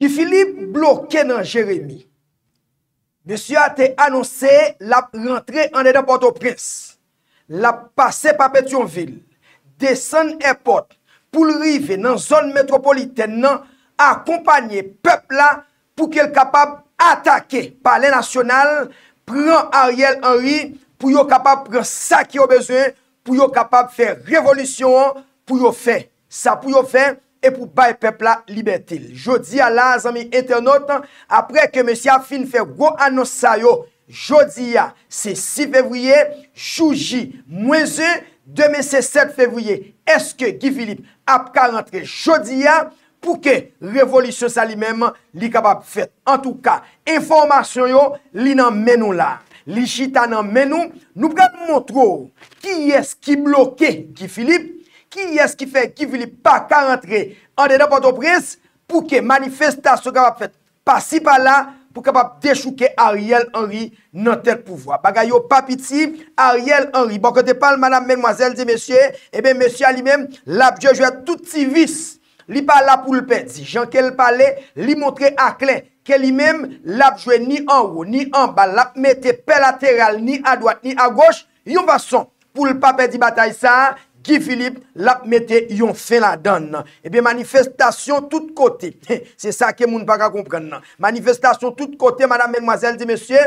Y Filipe bloke nan Jeremie. Monsi a te annonse la rentre ane de Port-au-Prince. La pase pa Petionville. Desen e porte pou l'rive nan zon metropolitane nan akompagne pepla pou ke l kapab atake pa le nasyonal. Pren Ariel Henry pou yo kapab pren sa ki yo bezwe. Pou yo kapab fe revolisyon pou yo fe sa pou yo fe. E pou bay pepla libetil Jodi a la zami etenot Apre ke mesi a fin fe gro anos sayo Jodi a se 6 fevriye Chouji mwese Deme se 7 fevriye Eske Gifilip ap ka rentre Jodi a pou ke Revolisyon sa li menman li kabab fet En tou ka informasyon yo Li nan menon la Li chita nan menon Nou pre mwotro ki es ki bloke Gifilip ki yè s ki fè, ki vili pa ka rentre, an de nan pote bris, pou ke manifestasyon kapap fè, pasi pa la, pou kapap dechouke Ariel Henry, nan tèl pouvoi. Bagay yo papiti, Ariel Henry, bon kote pal, manam menmwazel di mesye, e eh ben mesye alimèm, lapjè jouè touti vis, li pa la pou l'pe, di jan ke l'pale, li montre aklen, ke li mèm, lapjè ni an wou, ni an balap, metè pelateral, ni a doat, ni a goch, yon vason, pou l'papè di batay sa, an, Guy Philippe l ap mette yon fin la dan eh nan. Ebe manifestasyon tout kote. Se sa ke moun baka kompren nan. Manifestasyon tout kote madame menmwazel di mesye.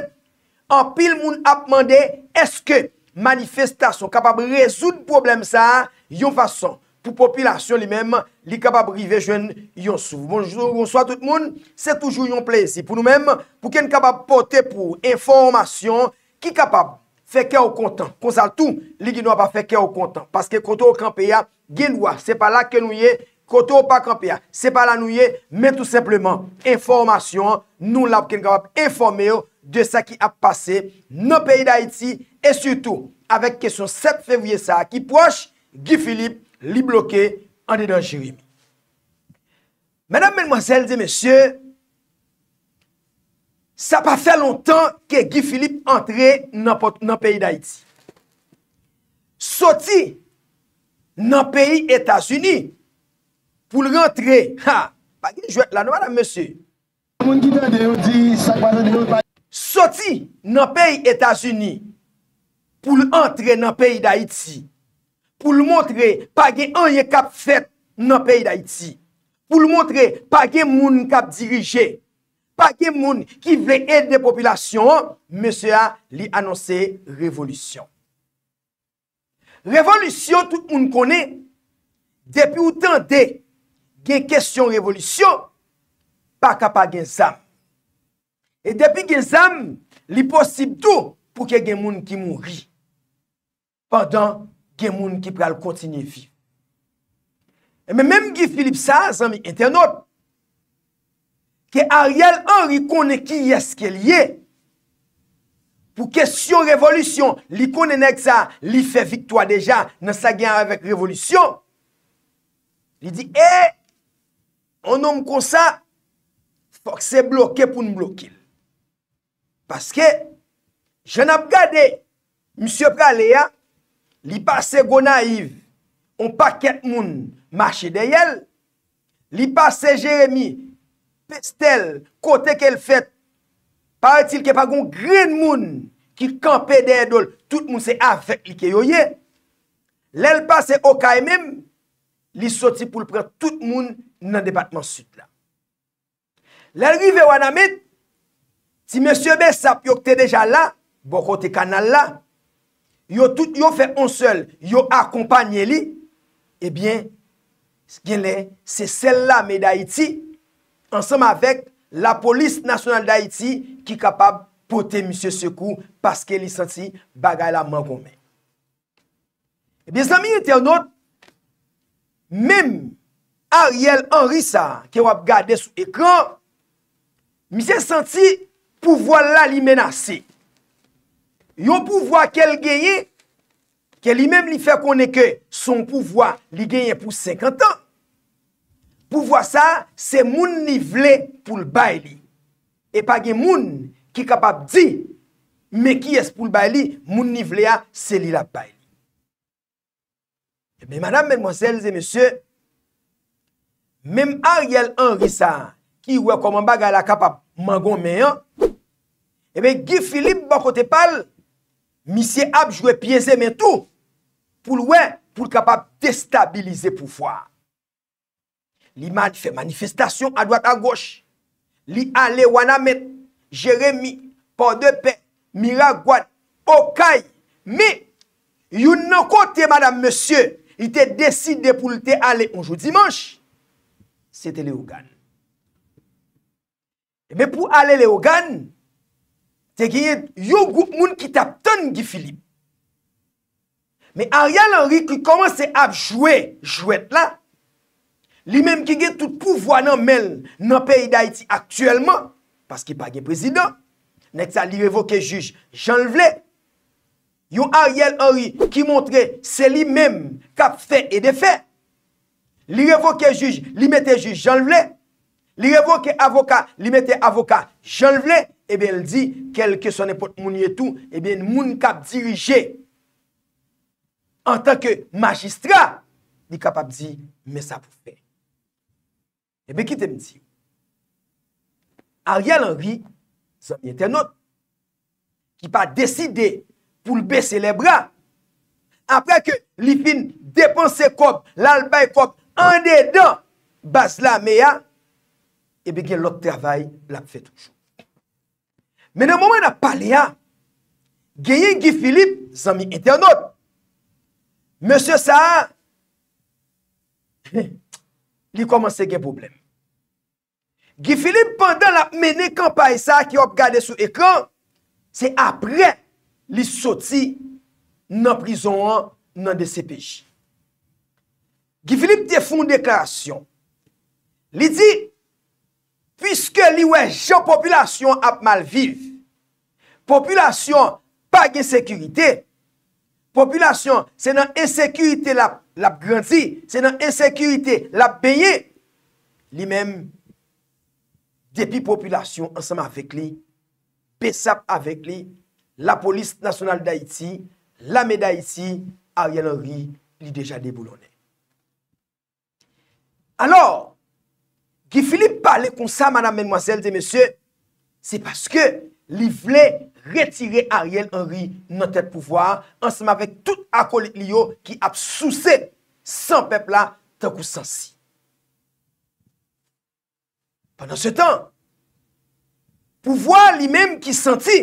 An pil moun ap mande eske manifestasyon kapab rezout problem sa. Yon fason pou populasyon li menm li kapab rive jwen yon sou. Bonjou, bonjou a tout moun. Se toujou yon ple yisi. Pou nou menm pou ken kapab pote pou informasyon ki kapab. fèkè ou kontan, konsal tou, li ginawa pa fèkè ou kontan, paske koto ou kampeya, ginawa, se pa la ke nouye, koto ou pa kampeya, se pa la nouye, men tout sepleman, informasyon, nou la pou ken kapap informe yo, de sa ki ap pase, nou peyi da iti, e sutou, avek kesyon 7 fevye sa, ki poche, gifilip li bloke, ane dan chivim. Menam menmwazel de mesye, menmwazel de mesye, Sa pa fè lontan ke Gifilip entre nan peyi d'Aiti. Soti nan peyi Etasuni pou l rentre... Ha! Non, pa gen jwet la nan wadam mese? Soti nan peyi Etasuni pou l rentre nan peyi d'Aiti. Pou l montre pa gen anye kap fet nan peyi d'Aiti. Pou l montre pa gen moun kap dirije. pa gen moun ki vle et de populasyon, mese a li anonse revolutyon. Revolutyon tout un konen, depi ou tan de gen kestyon revolutyon, pa kapa gen zam. E depi gen zam, li posib tou pou ke gen moun ki moun ri, pandan gen moun ki pral kontine vi. E men menm gen Filip Saaz, an mi etenop, ke a riel an rikone ki y eske liye, pou kesyon revolutyon, li kone nek sa, li fe viktoa deja, nan sa gen avèk revolutyon, li di, e, an om kon sa, fok se bloke pou nou blokil, paske, jen ap gade, msye prale ya, li pase Gonaiv, an paket moun, mache deyel, li pase Jeremie, Pestel, kote ke l fet Paritil ke pa goun green moun Ki kampe de edol Tout moun se afek li ke yoye Lel pa se oka e mim Li soti pou l prel Tout moun nan departman sut la Lel vi ve wana mit Ti monsie be sap Yo kte deja la Bo kote kanal la Yo tout yo fe on sel Yo akompanyeli Ebyen Se sel la me da iti ansanm avèk la polis nasyonal d'Haïti ki kapab pote msye sekou paske li santi bagay la man koumen. Ebyen, zami internet, mèm Ariel Anrisa ke wap gade sou ekran, mi sè santi pouvoi la li menase. Yon pouvoi ke l genye, ke li mèm li fè konè ke son pouvoi li genye pou 50 ans, pou vwa sa, se moun nivle pou l'bay li. E pa gen moun ki kapap di, me ki es pou l'bay li, moun nivle a seli la bay. Ebe, madame, menmonselze, monsye, mem Ariel Henri Saan, ki wè koman baga la kapap mangon menyan, ebe, gif Filip bon kote pal, misye ap jwè piense men tou, pou l'wè, pou l'kapap destabilize pou fwa. Li fè manifestation a doat a goch. Li ale Wanamet, Jeremie, Porte de Père, Mira Gouad, Okai. Me, yon nan kote Madame Monsieur, ite deside pou lte ale onjou Dimanche, sete le Ogan. Me pou ale le Ogan, te genye yon gout moun ki tap ton gifilib. Me Ariel Henrique, yon komanse ap jwet la, Li menm ki ge tout pouvo nan men, nan peyi da iti aktuelman, paski pa gen prezident, nek sa li revoke juj, jan vle, yo Ariel Henry ki montre, se li menm kap fey e de fey, li revoke juj, li mette juj, jan vle, li revoke avoka, li mette avoka, jan vle, e eh ben l di, kelke son epote moun yetou, e eh ben moun kap dirije, an tanke majistra, li kap ap di, me sa pou fey. Ebe, ki te mdi? Ariel Henry, zan mi ete anot, ki pa deside pou lbe se le bra, apre ke li fin depanse kop, lal bay kop, an de dan, bas la me a, ebe gen lop travay, lap fe toujou. Men an moumen ap pale a, gen yen gi Filip, zan mi ete anot, Monser Saha, ebe, li komanse gen problem. Gifilip pandan la mene kampay sa ki op gade sou ekran, se apre li soti nan prizon an nan de CPJ. Gifilip te fon deklarasyon. Li di, pwiske li we jen popylasyon ap malviv, popylasyon pa gen sekurite, popylasyon se nan ensekurite lap, l ap granti, se nan esekurite, l ap peye, li men depi populasyon ansame avek li, pesap avek li, la polis nasyonal da iti, la me da iti, a riyan ri, li deja deboulone. Alors, ki fili pa le konsa, madame, menmwazel, te mesye, se paske li vle... Retire Ariel Henry nan tel pouvoar, ansama vek tout akol liyo ki ap souset san pepla tan kousansi. Panan se tan, pouvoar li menm ki senti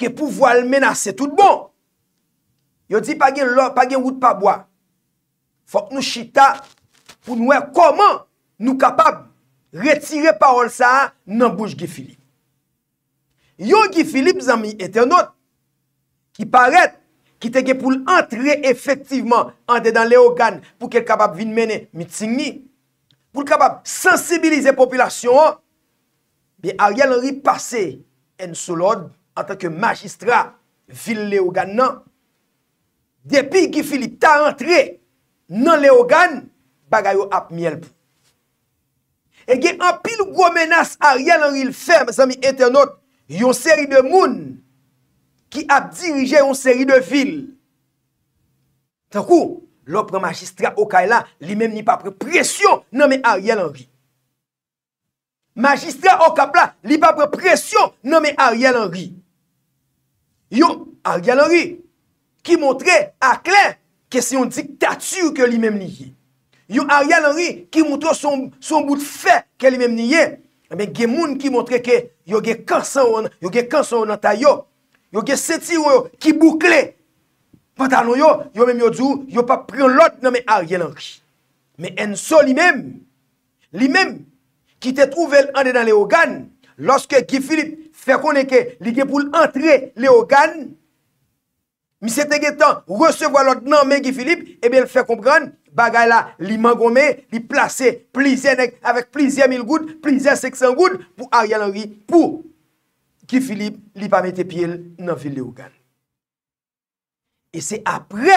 ke pouvoar menase tout bon. Yo di pagin wout pa boar, fok nou chita pou nou e koman nou kapab retire parol sa nan boujge Filip. Yon Gifilip zami etenot ki paret ki tege pou l'entre efektiveman an de dan leogan pou ke l'kabab vin mene mi tsigni, pou l'kabab sensibilize populasyon be a rialanri pase en solod an tanke majistra vil leogan nan. Depi Gifilip ta rentre nan leogan bagay yo ap miel pou. Ege an pil gwo menas a rialanri l'fem zami etenot Yon seri de moun ki ap dirije yon seri de vil. Tan kou, lopre magistra o ka la, li menm ni pa pre presyon nanme Ariel Henry. Magistra o ka la, li pa pre presyon nanme Ariel Henry. Yon Ariel Henry ki montre aklen kesyon diktatüre ke li menm ni ye. Yon Ariel Henry ki montre son bout fe ke li menm ni ye. Mwen eh gen moun ki montre ke yo ge kansan wana, yo ge kansan wana ta yo, yo ge seti wana yo, ki boukle, pata nou yo, yo men yo djou, yo pa pren lot nan men ar gen lanshi. Men enso li men, li men, ki te trouvel ane nan le ogan, loske Gifilip fè konen ke li gen pou l'antre le ogan, mi se te gen tan resevo alot nan men Gifilip, e eh ben fè konpran. Bagay la li mangome, li plase plizye nek, avek plizye mil goud, plizye seksan goud, pou Aryan Henry, pou Kifilip li pa mette piye nan Ville de Ougane. E se apre,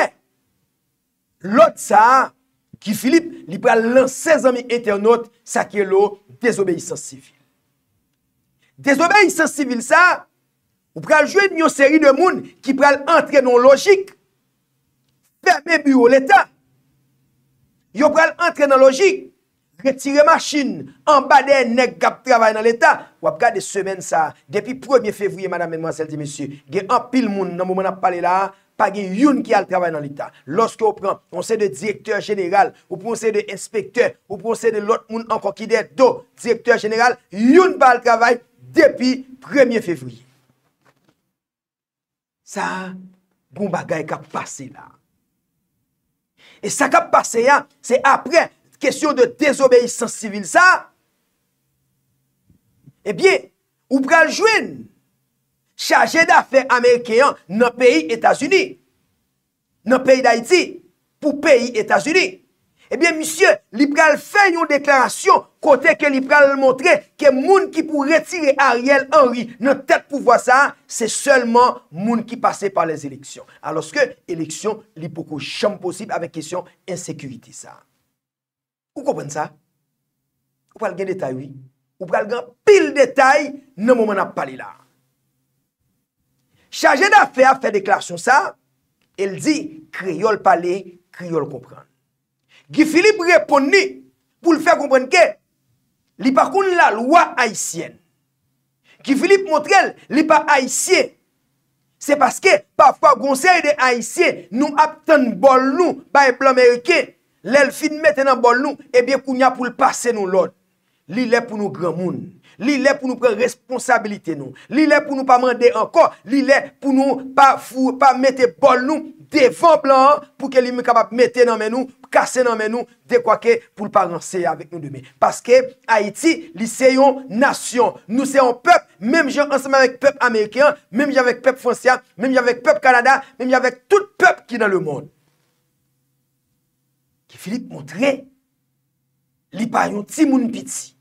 lot sa, Kifilip li pral lan 16 anmi eternote, sa ke lo, dezobe yisans sivil. Dezobe yisans sivil sa, ou pral jwe myo seri de moun, ki pral antre non logik, pe me buyo leta, yo pral entre nan logik, retire masjin, an ba den nek gap travay nan l'Etat, wap ka de semen sa, depi 1 fevriye, mada men mwansel di mesyu, ge an pil moun, nan moun ap pale la, pa ge yon ki al travay nan l'Etat, loske ou pran, konse de direktor general, ou konse de inspektor, ou konse de lot moun an koki de do, direktor general, yon pa al travay, depi 1 fevriye. Sa, goun ba gaye kap pase la, E sa kap pase ya, se apre, kesyon de désobeïsans sivil sa, e eh bie, ou pral jwen, chaje da fe Amerikeyan nan peyi Etasuni, nan peyi Daiti, pou peyi Etasuni. Ebyen, misye, lipral fè yon deklarasyon kote ke lipral montre ke moun ki pou retire Ariel Henry nan tèt pou vwa sa, se seulement moun ki pase par les eleksyon. Aloske, eleksyon li poko chanm posib avek kesyon ensekuriti sa. Ou kopren sa? Ou pral gen detay, oui? Ou pral gen pil detay nan mouman ap pale la? Chaje da fe a fe deklarasyon sa, el di, kriol pale, kriol kopren. Gifilip repon ni pou l fa komprenke, li pa kon la lwa aisyen. Gifilip motrel li pa aisyen, se paske pa fwa gonser de aisyen nou ap ten bol nou baye plo Amerike, lel fin meten an bol nou ebyen eh pou nya pou l pase nou lod. Li le pou nou gramouni. Li le pou nou pre responsabilite nou Li le pou nou pa mande ankon Li le pou nou pa mette bol nou Devan plan Pou ke li mwen kapap mette nan men nou Kase nan men nou De kwa ke pou l'paren seye avik nou demen Paske Haiti li seyon nasyon Nou seyon pep Mem jen anseman vek pep Amerikean Mem jen vek pep Francian Mem jen vek pep Kanada Mem jen vek tout pep ki nan le moun Ki Filip montre Li bayon ti moun biti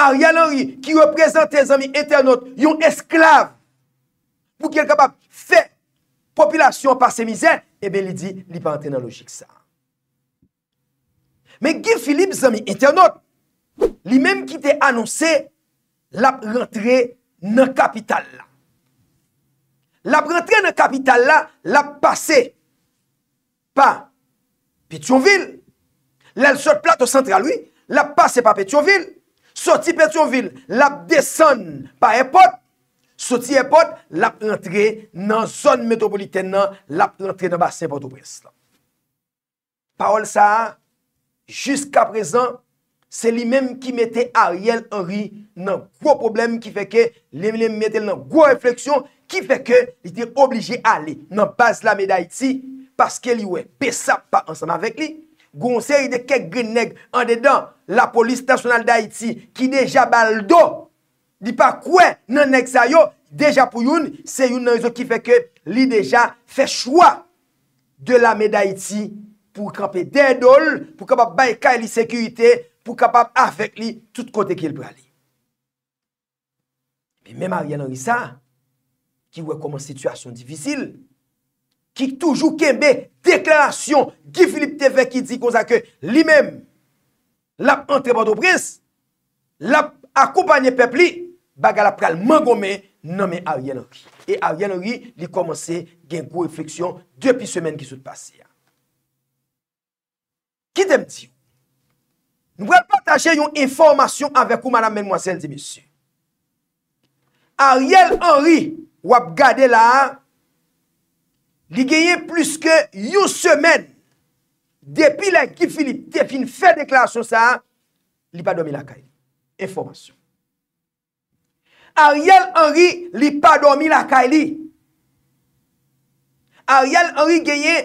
Ariel Henry ki reprezentè zami Eternot yon esklav pou ki el kapap fè populasyon par se mizè, ebe eh li di li pa antrenan logik sa. Men Giff Philippe zami Eternot li menm ki te anonsè la rentre nan kapital la. La rentre nan kapital la, la passe pa Petionville. La lsot plate au central, oui, la passe pa Petionville. Soti Petionville, la ap desen pa epot, soti epot, la ap rentre nan zon metropoliten nan, la ap rentre nan basen Port-au-Prince. Parol sa, jusqu'a prezen, se li menm ki mette Ariel Henry nan gwo problem ki feke, li menm mette nan gwo refleksyon ki feke, li di oblije ale nan bas la meday ti, paske li we pesa pa ansan avek li. Gon se yi de kek gri neg an dedan la polis tasyonal da iti ki deja baldo. Di pa kwen nan neg sa yo, deja pou yon, se yon nan yon ki feke li deja fe chwa de lame da iti pou kampe dedol, pou kapap baykay li sekurite, pou kapap afek li tout kote ki el prali. Me mèm a riyan an risa ki wè koman situasyon difisil, Ki toujou kembe deklarasyon Gifilip Tevek ki di konzake li mem Lap antre bado bris Lap akopanyen pepli Bagalap pral man gome Nome Aryen Henry E Aryen Henry li komanse gen kou refleksyon Depi semen ki sou te pase Kitem ti Nou vre pataje yon informasyon Avekou madame men mwasele di misu Aryen Henry wap gade la har Li genye plus ke yon semen depi la kifilip te fin fè dekla son sa li pa dormi la kaye. Efo masyon. Ariel Henry li pa dormi la kaye li. Ariel Henry genye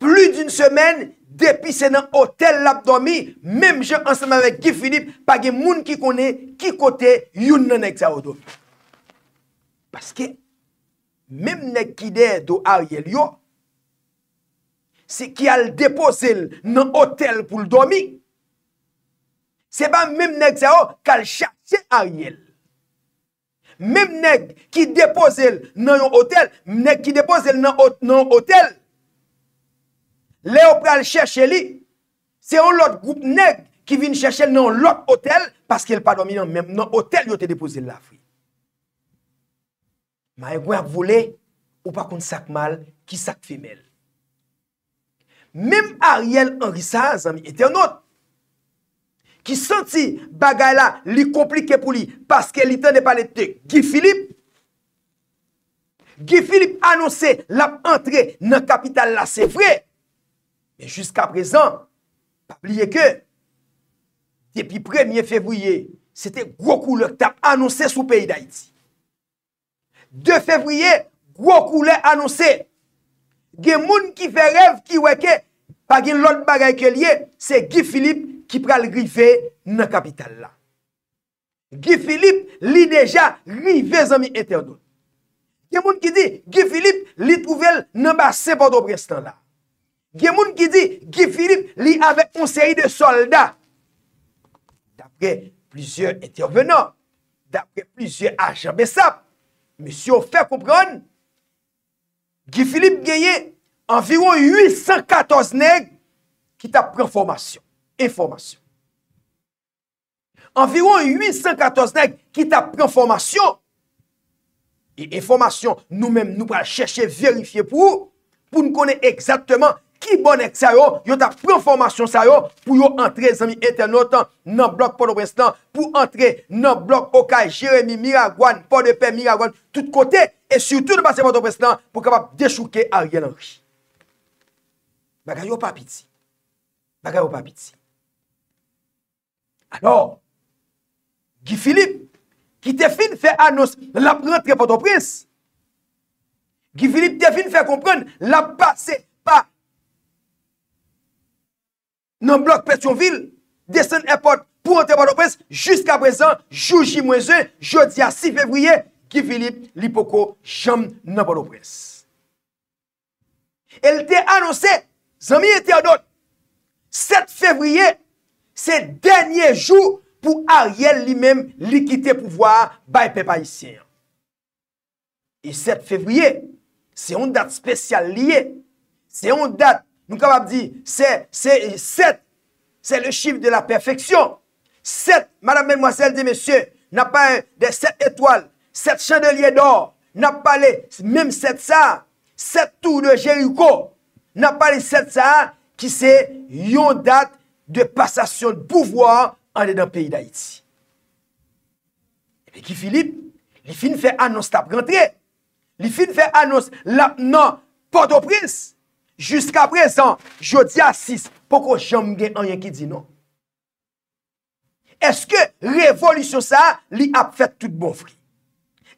plus d'yon semen depi se nan hotel lab dormi mem jè anseman vek kifilip pa gen moun ki kone ki kote yon nan ek sa odo. Paske e Mem neg ki de do ariel yo, se ki al depozel nan otel pou l domi, se ba mem neg se yo kal chakse ariel. Mem neg ki depozel nan yon otel, menek ki depozel nan yon otel, le opra al chache li, se yon lot group neg ki vin chache nan lot otel, paske l pa domi nan menek nan otel yo te depozel laf. Ma e gwen ak vole ou pa kon sak mal ki sak femel. Mem Ariel Henri Sazan mi ete anot. Ki santi bagay la li komplike pou li paske li ten de pale te Gifilip. Gifilip anonse la entre nan kapital la se vre. Men jusqu'a prezan, pa pliye ke, depi premye fevriye, sete gwo kou lak ta anonse sou peyi da iti. De fevriye, wakou lè anonsè, gen moun ki fè rev ki wèke, pagin lòl bagay ke liye, se Gifilip ki pral gri fè nan kapital la. Gifilip li deja ri vezan mi eten do. Gen moun ki di, Gifilip li pouvel nan ba sepando brestan la. Gen moun ki di, Gifilip li ave on seri de soldat. Dapre plizye eten venan, dapre plizye achan besap, Monsi ou fè koupron, Gifilip Geyen, envirou 814 neg, ki ta pren formasyon. Enformasyon. Envirou 814 neg, ki ta pren formasyon, e informasyon nou menm nou pral chèche verifiye pou, pou nou konè exactement ki bon ek sa yo, yo ta pren formasyon sa yo, pou yo antre zami eten notan nan blok Port-au-Brestan, pou antre nan blok Okay, Jérémy, Miragouane, Port-de-Pay, Miragouane, tout kote, et surtout nan basse Port-au-Brestan, pou kapap dechouke a riyen anri. Bagay yo pa piti. Bagay yo pa piti. Ano, Gifilip, ki te fin fè anons, la prentre Port-au-Brest. Gifilip te fin fè kompren, la basse pa. nan blok Petionville, desen epot pou anterbato pres, jusqu'a prezan, jouji mwenze, jodi a 6 fevriye, ki Filip Lipoko jam nanbato pres. El te anonse, zanmi ete anot, 7 fevriye, se denye jou, pou a riel li men, likite pou vwa, ba e pe pa isi an. E 7 fevriye, se yon dat spesyal liye, se yon dat, Nou kap ap di, se, se, se, set, se le chif de la perfeksyon, set, madame menmwazel di mesye, na pa de set etoal, set chandelier d'or, na pa le, mèm set sa, set tou de Jericho, na pa le set sa, ki se yon dat de pasasyon de bouvoir ane dan peyi d'Haïti. E ki Filip, li fin fè annons tap rentre, li fin fè annons la nan porto prins, Juska prezant, jodi asis, poko jom gen an yon ki di non. Eske revolisyon sa, li ap fèt tout bon fri.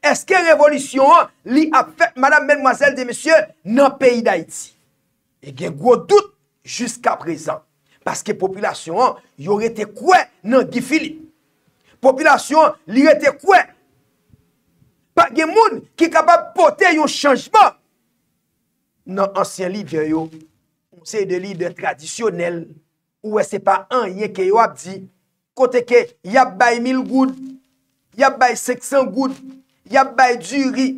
Eske revolisyon an, li ap fèt, madame, menmwazel, demesye, nan peyi d'Haïti. E gen gwo dout, juska prezant. Paske populasyon an, yo rete kwen nan Gifili. Populasyon an, li rete kwen. Pak gen moun ki kapab pote yon chanjman. nan ansyen li vyoyo, ou se de li de tradisyonel, ou we se pa an ye ke yo ap di, kote ke yap bay mil gout, yap bay seksan gout, yap bay djuri,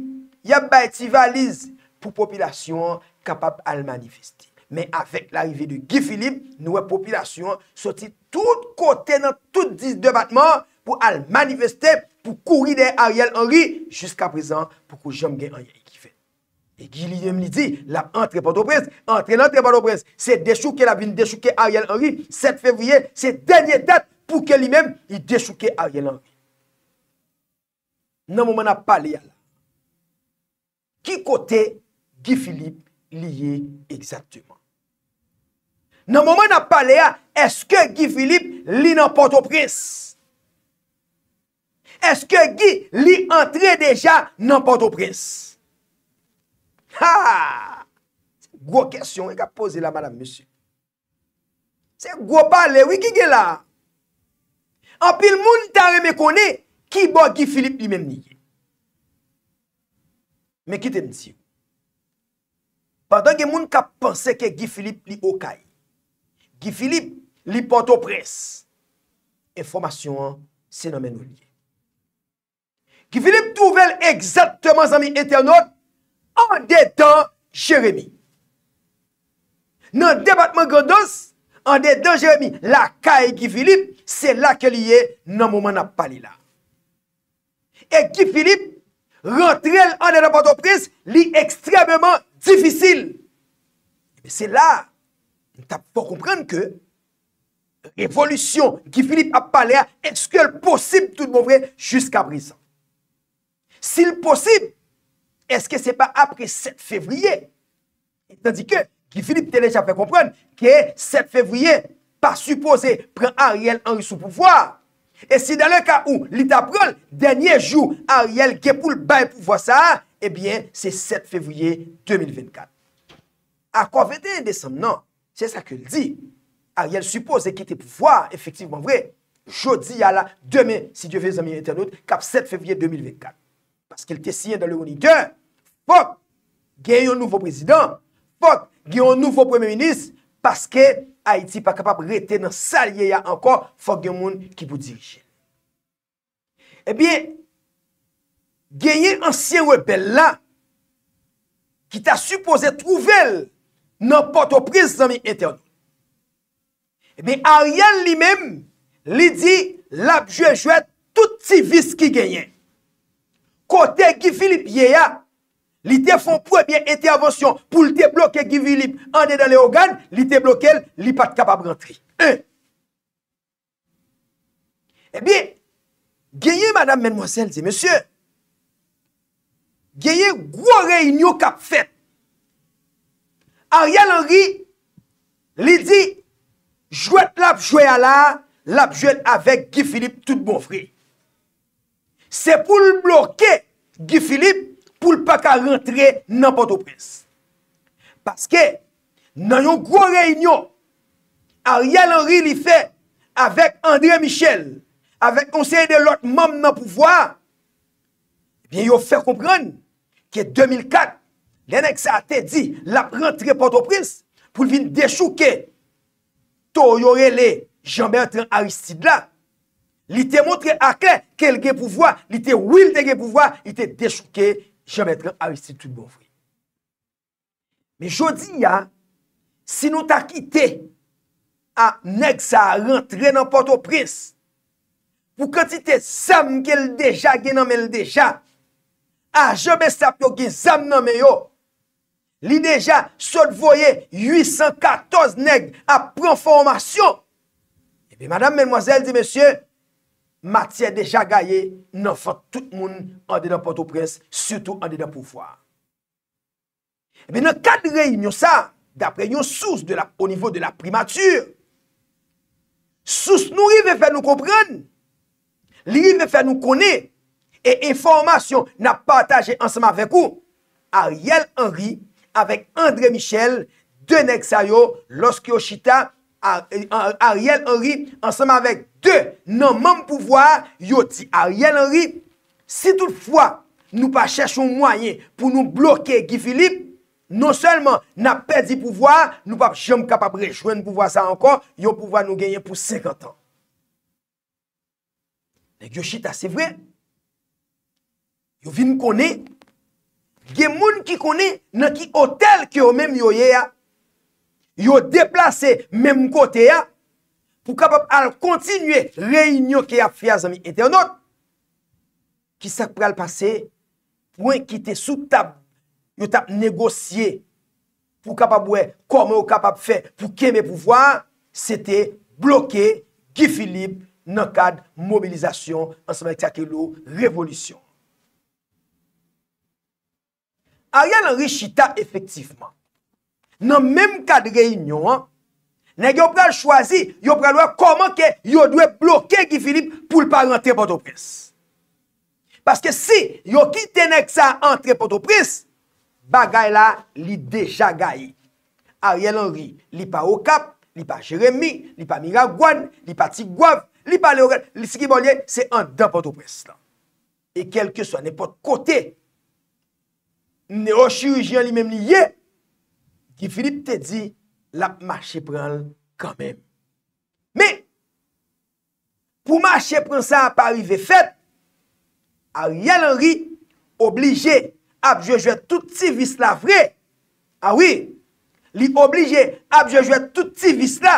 yap bay tivaliz, pou popilasyon kapap al manifesti. Men avèk l'arive de Guy Philippe, nouwe popilasyon soti tout kote nan tout dis debatman pou al manifesti pou kouri de Ariel Henry jiska prezan pou kou jom gen an ye. E gi li yem li di, la antre pato prez, antre l'antre pato prez, se deshouke la bin, deshouke Ariel Henry, 7 fevriye, se denye det pou ke li men, i deshouke Ariel Henry. Nan mouman ap pale ya la. Ki kote gi Filip li ye exaktouman? Nan mouman ap pale ya, eske gi Filip li nan pato prez? Eske gi li antre deja nan pato prez? Ha! Gwo kesyon e ka pose la, madame, monsi. Se gwo pale, wiki ge la. Anpil moun ta reme kone, ki bo Gifilip li menm nye. Me kite msi. Padon gen moun ka pense ke Gifilip li okay. Gifilip li panto pres. Enfomasyon an, senomen moun nye. Gifilip touvel egzatman zami eternot, an de dan Jeremie. Nan debatman gandos, an de dan Jeremie, la ka e Gifilip, se la ke liye nan mouman ap pali la. E Gifilip, rentrel an de nan patopres, li ekstrememan difisil. Se la, an ta pa komprende ke, evolusyon Gifilip ap pali la, ek skel posib tout moumre, jiska brisan. Sil posib, Est-ce que ce n'est pas après 7 février? Tandis que Guy Philippe Téléchap fait comprendre que 7 février, pas supposé prend Ariel Henry sous pouvoir. Et si dans le cas où l'État prend dernier jour Ariel qui pour le bail pouvoir ça, eh bien, c'est 7 février 2024. À quoi 21 décembre, non. C'est ça qu'il dit. Ariel supposé quitter pouvoir, effectivement vrai. Jeudi à la, demain, si Dieu veut, amis internautes, cap 7 février 2024. Parce qu'il était signé dans le moniteur Pok, gen yon nouvo prezident. Pok, gen yon nouvo premenis. Paske, Haiti pa kapap rete nan sal ye ya anko, fok gen moun ki pou dirije. Ebyen, eh gen yon ansyen webel la, ki ta supose trouvel, nan porto prez zanmi enten. Ebyen, eh a ryan li mem, li di, lap jwe jwe, touti vis ki genyen. Kote ki Filip ye ya, Li te fon pou ebyen ete avansyon pou li te bloke Gifilip an de da le ogan, li te blokel, li pat kapab rentri. Ebyen, eh genye madame menmwaselle, zi monsye, genye gwa reynyo kap fet. Ariel Henry li di, jwet lap jwela, lap jwel avek Gifilip tout bon fri. Se pou l bloke Gifilip, pou l'paka rentre nan Port-au-Prince. Paske, nan yon gro reynyon, Ariel Henry li fe, avek André Michel, avek konsey de l'otman nan pouvoi, biye yo fe kompran, ki 2004, genek sa ate di, la rentre Port-au-Prince, pou l'vin deshouke, to yore le, jambè entran Aristide la, li te montre akle, ke lge pouvoi, li te wil te ge pouvoi, li te deshouke, Je mè trèm a wè si tout mè ouvre. Mè jodi ya, si nou ta kite, a neg sa rentre nan pote ou pris, pou kante te sam gen l deja gen nan men l deja, a je mè sap yo gen sam nan men yo, li deja sot voye 814 neg a pran formasyon. Ebe madame menmwazel di mèsyè, Matye de jageye nan fote tout moun an de dan pote ou prens, Soutou an de dan pou fwa. Men nan kadre yon sa, Dapre yon sous au nivou de la primatur, Sous nou rive fè nou kompren, Li rive fè nou konè, E informasyon nan pataje ansama vek ou, Ariel Henry, Avek André Michel, Denex Ayo, Los Kiyoshita, E, Ariel Henry ensem avèk dè nan mèm pouvoar yo di Ariel Henry si toutfwa nou pa chèchon mwanyen pou nou bloke Gifilip non sèlman nan pèdi pouvoar, nou pa jèm kapap rejwen pouvoar sa ankon, yo pouvoar nou genyen pou 50 an Nè Giochita, se vre yo vin konè gen moun ki konè nan ki hotel ki o mèm yo ye ya yo deplase menm kote ya, pou kapap al kontinue reynyon ke ya fia zami ete anot, ki sak pral pase, pou en kite sou tab, yo tab negosye, pou kapap we, koman yo kapap fe, pou keme pou vwa, se te bloke, ki filib nan kad mobilizasyon, ansman ek sa ke lou, revolisyon. Aryan an richita efektifman, nan menm kade reynyon, nan yon pral chwazi, yon pral wè koman ke yon dwe bloke ki Filip pou l pa rentre potopris. Paske si, yon ki tene ksa rentre potopris, bagay la li deja gayi. Ariel Henry, li pa Okap, li pa Jeremie, li pa Miragwan, li pa Tigwav, li pa Leoret, li Sribolye, se rentre potopris la. E kelke so, ne pot kote, ne o chirijyan li menm li ye, ki Filip te di, la ma chepran kanmen. Me, pou ma chepran sa a pari ve fet, a rialan ri, oblije, ap jejwe touti vis la vre, a wii, li oblije, ap jejwe touti vis la,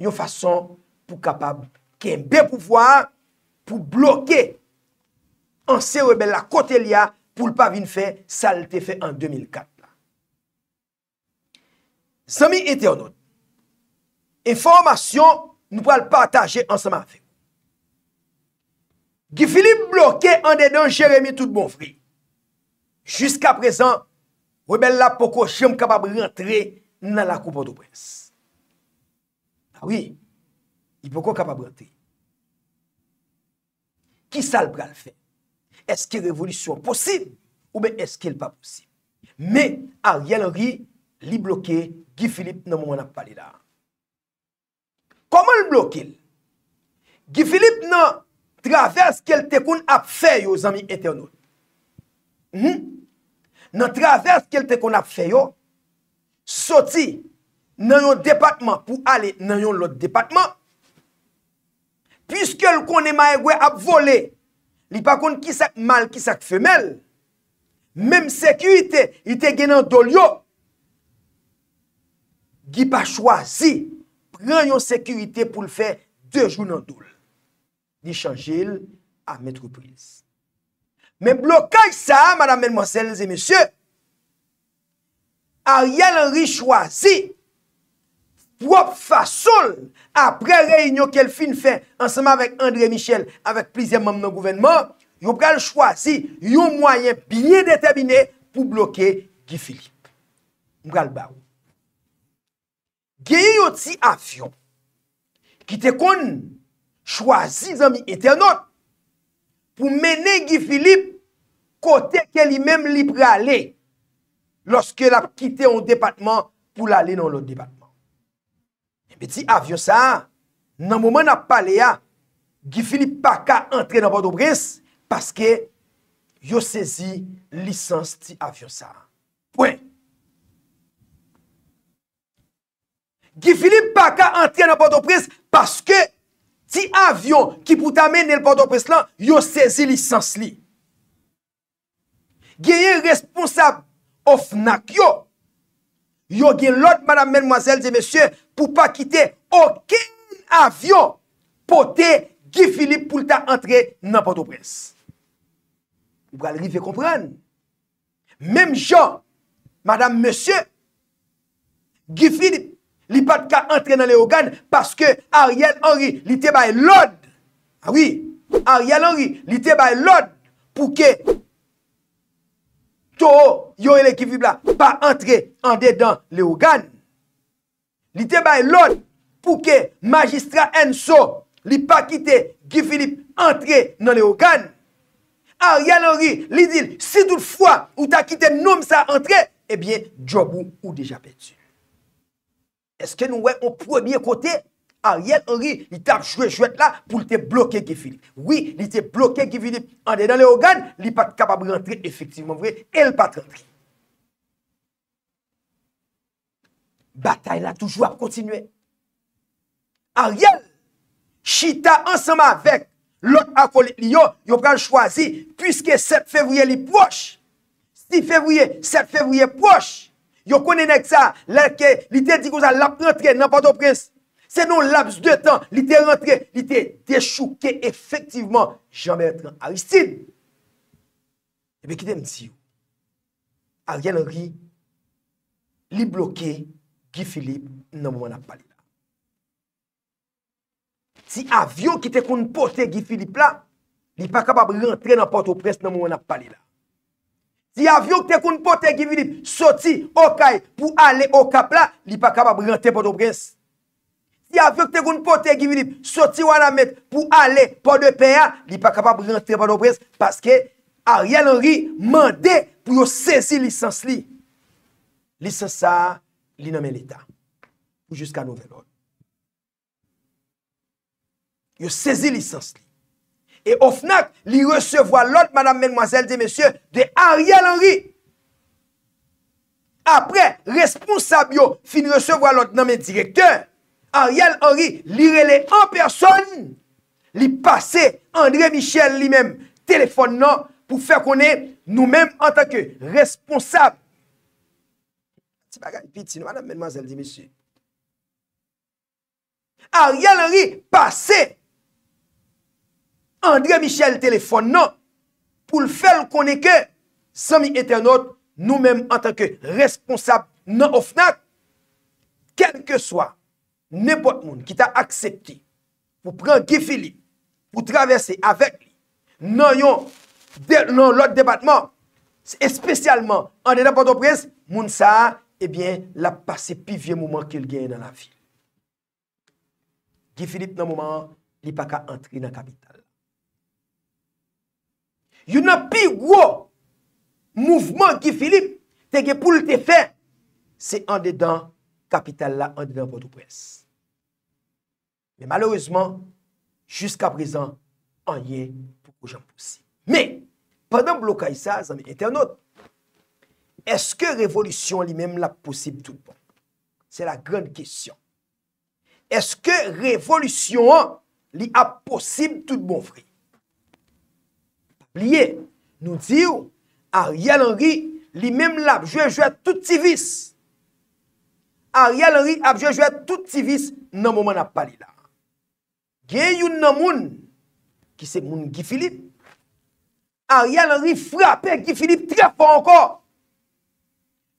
yo fason pou kapab, kem be pou fwa, pou bloke, an sewebe la kote li a, pou l pa vin fe, sa l te fe an 2004. Zami eteonon. Enformasyon nou pral partaje ansama fe. Gifilip bloke an denon Jeremie tout bonfri. Jiska prezan, webella poko jem kapab rentre nan la koupa do pres. Awi, i poko kapab rentre. Ki sal pral fe? Eske revolisyon posib? Ou be eske l pa posib? Me, a riyal ri, Li bloke Gifilip nan moun ap pali la. Koman li bloke il? Gifilip nan traves ke lte kon ap feyo zami Eteonot. Mhm. Nan traves ke lte kon ap feyo, soti nan yon departman pou ale nan yon lot departman. Piske l konen maye we ap vole, li pa kon ki sak mal, ki sak femel, mem seku ite, ite genan dolyo. Gip a chwazi, pran yon sekurite pou l'fe de joun an doul. Ni chanjil, a met reprise. Men blokay sa, madame, men, monsèles et messieurs, Ariel Henry chwazi prop fason apre reynyon kel fin fe ansama vek André Michel, avek plizèman mwen gouvenman, yon pral chwazi yon mwayen biye detabine pou blokay Gip Filip. Mpral ba ou. geye yo ti avyon ki te kon chwazi zan mi etenot pou mene Gifilip kote ke li mem li prale loske la ki te an depatman pou lale nan lon depatman. Ebe ti avyon sa, nan mouman ap pale ya, Gifilip pa ka entre nan Bodo Bres paske yo sezi lisans ti avyon sa. Pwen. Gifilip pa ka antre nan porto pres paske ti avyon ki pou ta men nel porto pres lan yo sezi lisans li. Genye responsab ofnak yo yo gen lot madame menmwazel de mesye pou pa kite okey avyon pote Gifilip pou ta antre nan porto pres. Ou bralri ve kompran. Mem jan madame mesye Gifilip Li pat ka entre nan le Ogan paske Ariel Henry li te bay lode. Awi, ah Ariel Henry li te bay lode pou ke to yo e le kifib la pa entre ande dan le Ogan. Li te bay lode pou ke magistra Enso li pa kite Gifilip entre nan le Ogan. Ariel Henry li dil si tout fwa ou ta kite nom sa entre ebyen eh job ou ou deja petu. Eske nou wè yon premier kote? Ariel Henry, li ta jwè jwè la pou li te blokè gifili. Oui, li te blokè gifili. Andè nan le organ, li pat kapab rentri, efektivman wè, el pat rentri. Bataille la toujou ap kontinuè. Ariel, chita ansama avèk, lò akolè li yo, yo pran chwazi, pwiske 7 fevrouyè li proche. Si fevrouyè, 7 fevrouyè proche. Yo konen ek sa, lakè, li te di kou sa lap rentre nan pato pres. Se nou laps de tan, li te rentre, li te dechouke efektiveman jamè rentre an Aristide. Ebe kite msi yo, a rien an ri, li bloke Gifilip nan moun ap pale la. Ti avyon ki te kon pote Gifilip la, li pa kapab rentre nan pato pres nan moun ap pale la. Di avyon kte koun pote givinip, soti okay pou ale okap la, li pa kapab rente podo brens. Di avyon kte koun pote givinip, soti wan amet pou ale podo peya, li pa kapab rente podo brens. Paske Ariel Henry mande pou yo sezi lisans li. Lisans sa li nomen lita. Ou jiska nou venon. Yo sezi lisans li. E ofnak li resevo a lot, madame menmwazel di mesye, de Ariel Henry. Apre, responsab yo fin resevo a lot nan men direkter. Ariel Henry li rele en person. Li pase André Michel li menm. Telefon nan pou fè konen nou menm an tanke responsab. Ti bagay piti nou, madame menmwazel di mesye. Ariel Henry pase. André Michel telefon nan, pou l'fèl koneke, sami etenot nou menm an tanke responsab nan ofnat, kenke swa, ne pot moun ki ta aksepti pou pran Gifili, pou travese avek nan yon, nan lòt debatman, espesyalman ane nan bado prez, moun sa, ebyen eh la pase pi vie mouman ki l gen nan la vi. Gifili nan mouman, li paka antri nan kapita. Yon api wò, mouvman ki Filip te ge pou lte fe, se an de dan kapital la an de dan vodou pres. Men malouzman, jiska prezan, an ye pou kou jan posi. Men, padan blokay sa, zan e te an not, eske revolutyon li menm la posib tout bon? Se la gran kestyon. Eske revolutyon li ap posib tout bon vre? Bliye, nou diyo, Aryal Henry li menm la apjwejwe touti vis. Aryal Henry apjwejwe touti vis nan mouman ap pali la. Geyoun nan moun, ki se moun Gifilip, Aryal Henry frapè Gifilip trepwa anko.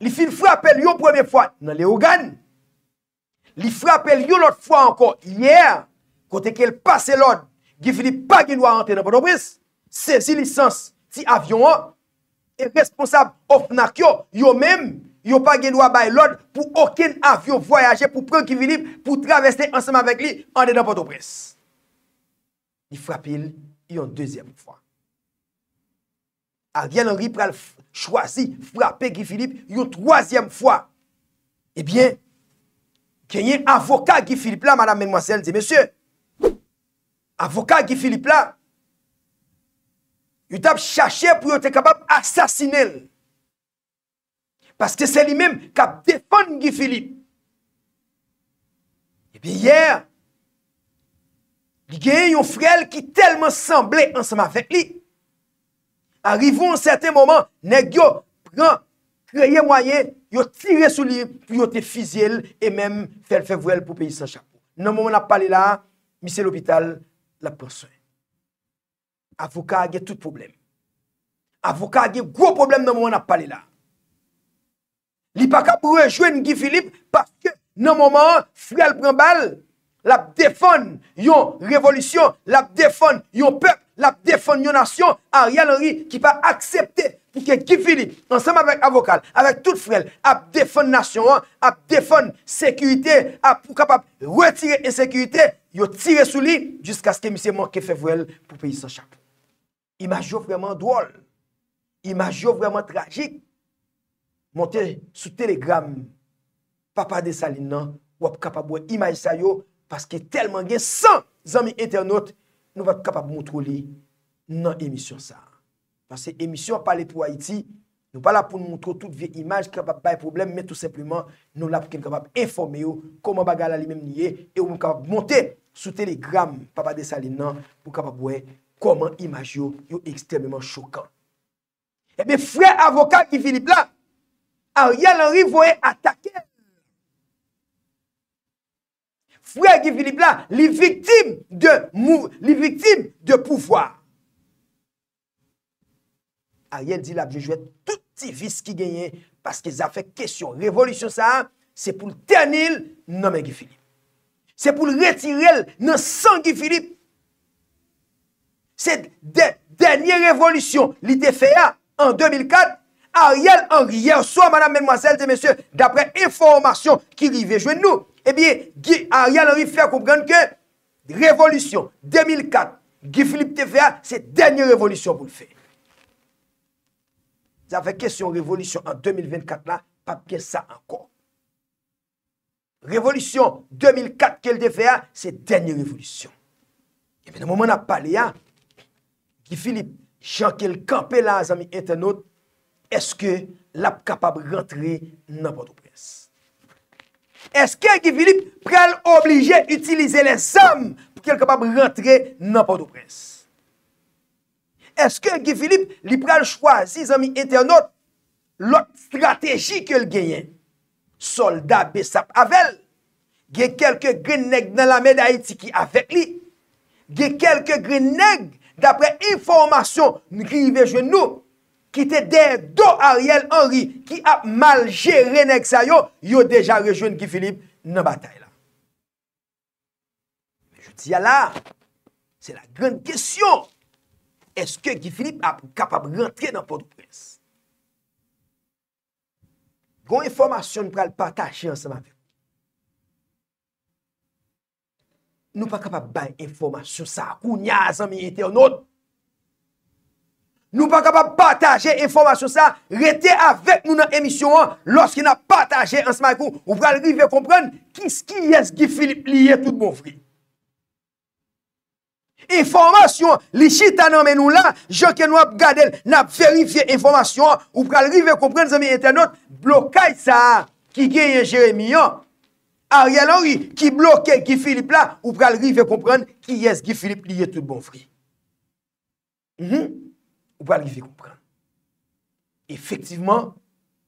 Li fil frapè li yo preme fwa nan le Ogan. Li frapè li yo lot fwa anko. Yer, kote ke l pase lot, Gifilip pa genwa rente nan pado bris. Sezi lisans ti avyon an E responsab of Narkyo Yo men Yo pa gen wabay lode Pou oken avyon voyaje pou pran Ki Filip Pou traveste ansenman vek li An de dan poto pres Ni frapil yon dezyem fwa A gen lori pral chwazi Frapil Ki Filip yon trozyem fwa E eh bien Kenyen avokat Ki Filip la Madame men mwaselle di mesye Avokat Ki Filip la yo tap chache pou yo te kapap asasine el. Paske se li menm kap depan gifili. Ebi yer, li gen yon frel ki telman sanble ansama fek li. Arrivou an certain mouman, ne gyo pran kreye mwayen, yo tire sou li pou yo te fizil e menm fel fevrel pou peyi san chapou. Non mouman ap pale la, misel opital la penswe. Avokat a ge tout problem. Avokat a ge gros problem nan moun ap pale la. Li pa ka pou rejwen Gifilip, pa nan mounman, frel pren bal, la ap defon yon revolusyon, la ap defon yon pep, la ap defon yon nasyon, a realori ki pa aksepte ki gen Gifilip, ansanm ap avokal, avak tout frel, ap defon nasyon an, ap defon sekurite, ap pou kap ap retire ensekurite, yo tire sou li, jiska skè mi se manke fevrel pou peyi son chapel. imajyo vreman dwol, imajyo vreman tragik, monte sou telegram, papade salin nan, wap kapabwe imaj sa yo, paske telman gen san zanmi internet, nou wap kapab montrou li, nan emisyon sa. Paske emisyon pale pou Haiti, nou wap la pou nou montrou tout vie imaj, kapab bay problem, men tout seplumen, nou wap ken kapab informe yo, koman bagala li menm niye, e wap kapab monte sou telegram, papade salin nan, wap kapabwe, Koman imaj yo, yo ekstrememan chokan. Ebe, eh fwe avokat ki Filip la, Ariel Henry voye atake. Fwe ki Filip la, li viktib de mouv, li viktib de pouvoi. Ariel di la, je jouet touti vis ki genyen, paske zafek kesyon. Revolusyon sa ap, se pou l'ternil, nan men ki Filip. Se pou l'retiril, nan san ki Filip, Se denye revolutyon li te fe a en 2004, a riyel an riyer so, madame, menmwazel, te mese, dapre informasyon ki ri vejwen nou, e bie, a riyel an ri fe a koupran ke, revolutyon 2004, ki Filip te fe a, se denye revolutyon pou fe. Zavè kesyon revolutyon an 2024 la, papke sa an kon. Revolutyon 2004 ke li te fe a, se denye revolutyon. E bie nou moun ap pale ya, Gifilip chanke l kampela zami etenot, eske l ap kapab rentre nanpon do pres? Eske Gifilip pral oblije utilize le sam pou ke l kapab rentre nanpon do pres? Eske Gifilip li pral chwazi zami etenot lot strategi ke l genyen? Solda besap avel, ge kelke gren neg nan la meda etiki afek li, ge kelke gren neg d'apre informasyon nou ki i vejwen nou, ki te de do Ariel Henry, ki ap mal jere nek sa yo, yo deja rejwen Gifilip nan batay la. Je ti ya la, se la gran kesyon, eske Gifilip ap kapab rentre nan potoupes. Gon informasyon nou pral patache ansan ma vej. Nou pa kapap baye informasyon sa, ou nyaz an mi ete an not. Nou pa kapap pataje informasyon sa, rete avèk nou nan emisyon an, loske nan pataje an smay kou, ou pral rive kompren, kis ki yens ki filip liye tout bon fri. Informasyon, li chitanan men nou la, jokye nou ap gadel, nan ap ferifiye informasyon an, ou pral rive kompren zan mi ete an not, blokay sa, ki genye jeremia, Ariel Henry ki bloke Gifilip la, ou pral ri ve kompran ki yes Gifilip liye tout bon fri. Mhm. Ou pral ri ve kompran. Efektiveman,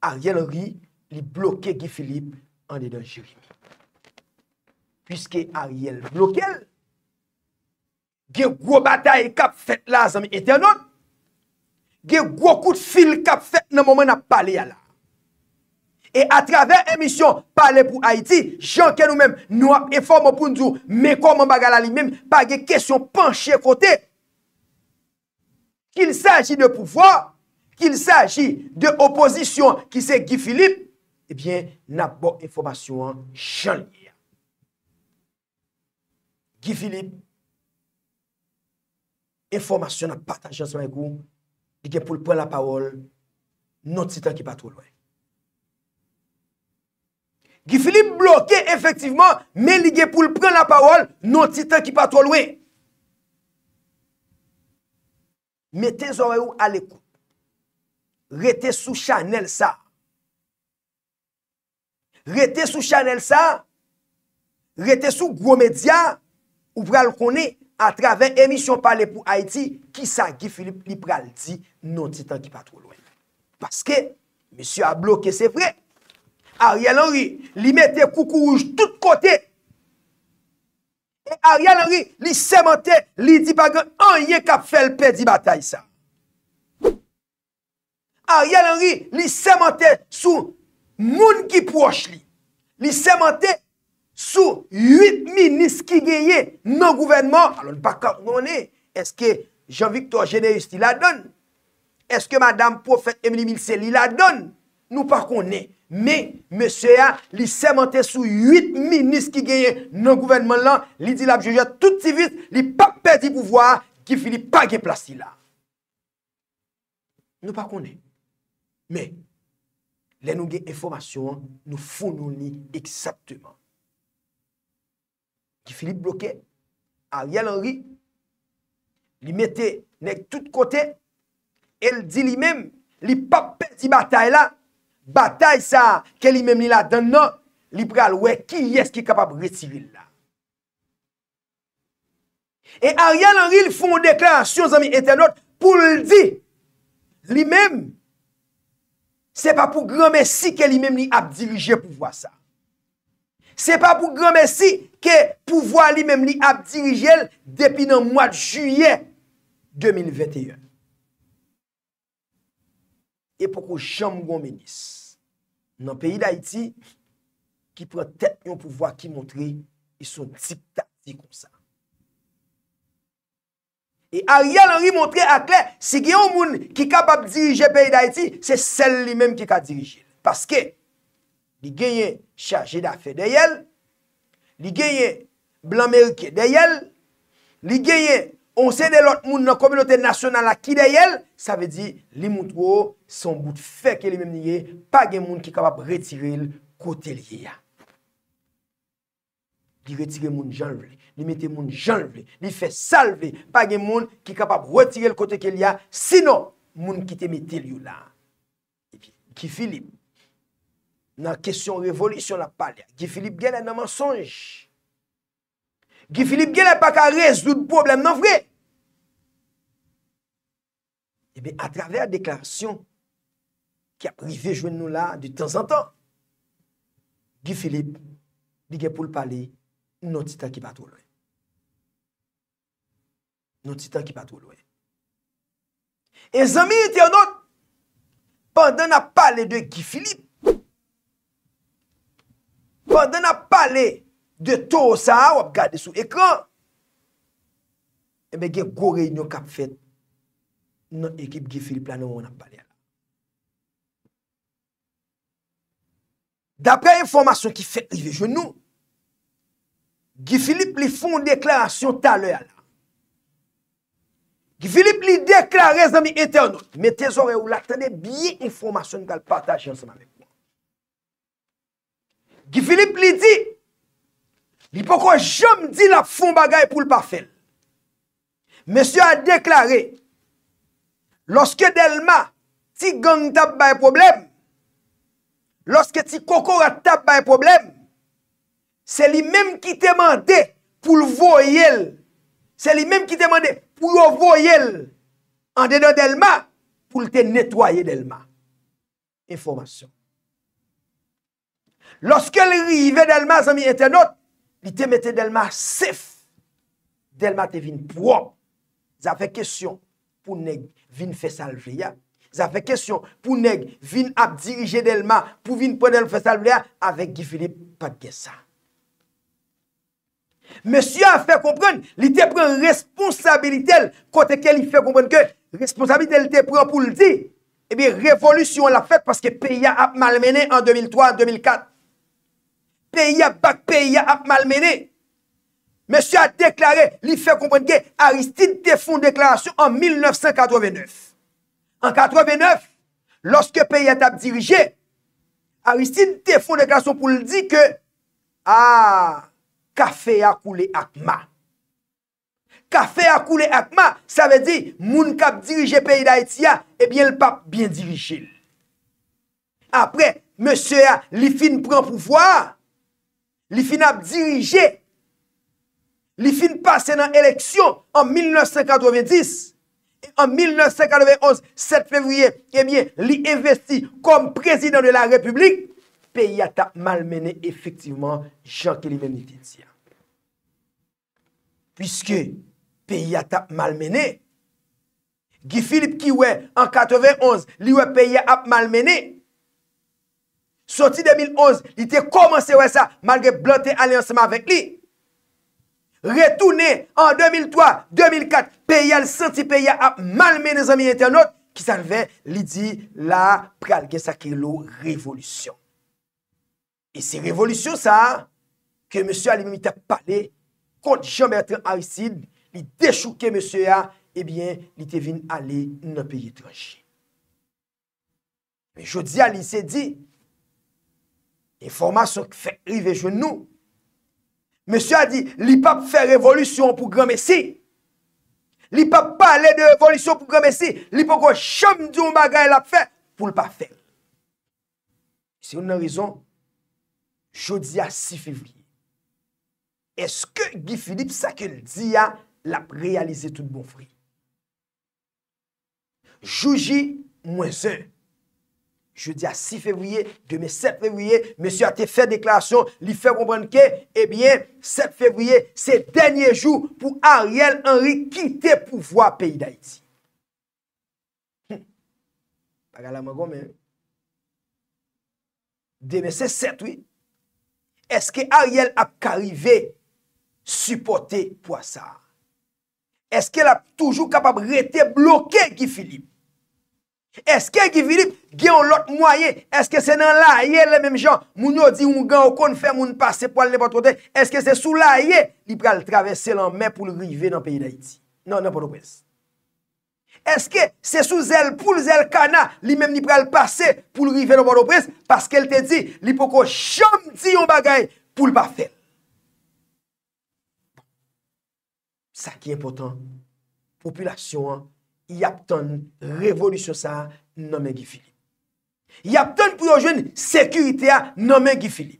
Ariel Henry li bloke Gifilip ane dan Jeremy. Piske Ariel bloke el, ge wou batay kap fet la zami ete anon, ge wou kout fil kap fet nan moumen ap pale ya la. E a travè emisyon pale pou Haïti, jankè nou mèm nou ap eforme moun poun djou, mèkou moun bagalali mèm pa ge kèsyon panche kote. Kil sè aji de pouvoi, kil sè aji de oposisyon ki se Guy Philippe, ebyen eh nan bo informasyon janlè. Guy Philippe, informasyon nan patan jansman goun, e gen pou lpwen la pawol, non titan ki patou lwè. Gifilip bloke efektivman men ligye pou l pren la parol non titan ki patro lwe. Mete zonwe ou alekou. Rete sou chanel sa. Rete sou chanel sa. Rete sou gromedia ou pral koni atraven emisyon pale pou Haiti ki sa Gifilip li pral di non titan ki patro lwe. Paske, misyo a bloke se frek. Ariel Henry li mette koukou rouj tout kote. Ariel Henry li semente li di bagan anye kap felpe di batay sa. Ariel Henry li semente sou moun ki pwosh li. Li semente sou 8 minis ki geye nan gouvenman. Alon bakan kon ne? Eske Jean-Victor Généiste li la don? Eske Madame Profet Emily Milsé li la don? Nou pa kon ne? Me, mese ya, li semente sou 8 minis ki genye nan gouvenman lan, li di la bjeje touti vis, li pa pè di pouvoi, ki fili pa gen plasi la. Nou pa konen. Me, le nou gen informasyon, nou fon nou ni eksepteman. Ki fili bloke, a riyal anri, li mette nek tout kote, el di li mem, li pa pè di batay la, Batay sa ke li mem li la dan nan, li pre alwe, ki yes ki kapab retiri la. E a ryan an ril fon deklarasyon zami etenot pou l di, li mem, se pa pou gran mesi ke li mem li ap dirije pou vwa sa. Se pa pou gran mesi ke pou vwa li mem li ap dirije depi nan mwad juye 2021. epoko chanm goun menis nan peyi da iti ki prentet yon pouvoi ki montri yon dikta di kon sa. E a riyal an ri montri akle, si gen yon moun ki kapab dirije peyi da iti, se sel li menm ki ka dirije. Paske, li genye chaje da fe de yel, li genye blan merke de yel, li genye On se de lot moun nan komilote nasyonal la ki de yel, sa ve di li moun tro son bout feke li menm nige, pa gen moun ki kapap retirel kote li ya. Li retirel moun janvle, li metel moun janvle, li fe salve, pa gen moun ki kapap retirel kote ke li ya, sino moun kite metel you la. Ki Filip, nan kesyon revolisyon la pal ya, ki Filip gen nan mensonj, Gifilip gen lè pa ka res lout problem nan vre. Ebe, a traver deklarasyon ki ap rive jwen nou la di tan san tan, Gifilip li gen pou l pale nou titan ki patou lwe. Nou titan ki patou lwe. E zan mi yote yon not pandan na pale de Gifilip. Pandan na pale de to ou sa a wap gade sou ekran, e me gen go reynyo kap fet nan ekip Gifilip la nou woun ap banyan. Dapre informasyon ki fet rive genou, Gifilip li fon deklarasyon taloyan la. Gifilip li deklarase nan mi eternot, men tezore ou laktene biye informasyon kal patajan semanen pou. Gifilip li di, Li pokon jom di la fon bagay pou l'pafel. Mesye a deklari, loske delma ti gang tap bay problem, loske ti kokora tap bay problem, se li menm ki te mande pou l'voyel, se li menm ki te mande pou l'voyel, an de do delma pou lte netwaye delma. Informasyon. Loske li rive delma zami etenot, li te mette delman sef, delman te vin pou an, zafè kèsyon pou neg vin fè salvè ya, zafè kèsyon pou neg vin ap dirije delman, pou vin pou delman fè salvè ya, avèk gifile pat gè sa. Mè sya fè komprèn, li te prèn responsabilitel, kote ke li fè komprèn ke, responsabilitel te prèn pou l'di, ebi revolusyon la fèt, paske peya ap malmenè an 2003-2004. peye bak peye ap malmene, mese a deklare, li fe komprenke, Aristide te fon deklarasyon an 1989. An 89, loske peye tap dirije, Aristide te fon deklarasyon pou li di ke, ah, a, kafe a koule akma. Kafe a koule akma, sa ve di, moun kap dirije peye da Etia, eh e bien l pap bien dirije. Apre, mese a, li fin pren poufwa, li fin ap dirije, li fin pase nan eleksyon an 1990, an 1991, 7 fevriye, kemye, li investi kom prezident de la republik, peyi ata malmene efektiveman Jean-Claude Benifizien. Piske peyi ata malmene, Guy Philippe Kiwè an 1991, li wè peyi ap malmene, Soti 2011, li te komanse wè sa, malge blante alensman vèk li. Retounè, an 2003, 2004, peyè al senti peyè ap malme nan zanmi internet, ki salven, li di la pralge sakè lo revolusyon. E se revolusyon sa, ke monsè alimite pale, kont jomè atan arisid, li dechouke monsè ya, ebyen, eh li te vin alè nan peyè tranchè. Me jodi al, li se di, E formasyon fèk rive joun nou. Mèsyou a di, li pa p fèk revolisyon pou grame si. Li pa pa lè de revolisyon pou grame si. Li pa kwa chom di ou magay la fèk pou l pa fèk. Si ou nan rizon, jodi a 6 fevri. Eske Gi Filip sa ke l di a la p realize tout bon fri. Jouji mwen zè. je di a 6 februye, deme 7 februye, mese a te fe deklarasyon, li fe bombran ke, e bie 7 februye, se denye jou, pou Ariel Henry, kite pou vwa peyi da iti. Pag ala magon men. Deme se 7, oui. Eske Ariel ap karive, suporte pou asa. Eske la toujou kapab rete bloke, Guy Philippe. Eske Givirip gen yon lot mwaye? Eske se nan la ye le menm jan? Moun yo di yon mga okon fe moun pase pou al ne batote? Eske se sou la ye li pre al travesse lan men pou l'rive nan peyi da iti? Nan nan bado prez. Eske se sou zel pou l'zel kana li menm ni pre al pase pou l'rive nan bado prez? Paske el te di li poko chom di yon bagay pou l'bafe. Bon. Sa ki important. Populasyon an. yap ton revolutyon sa nan men Gifilip. Yap ton pou yo jwen sekurite a nan men Gifilip.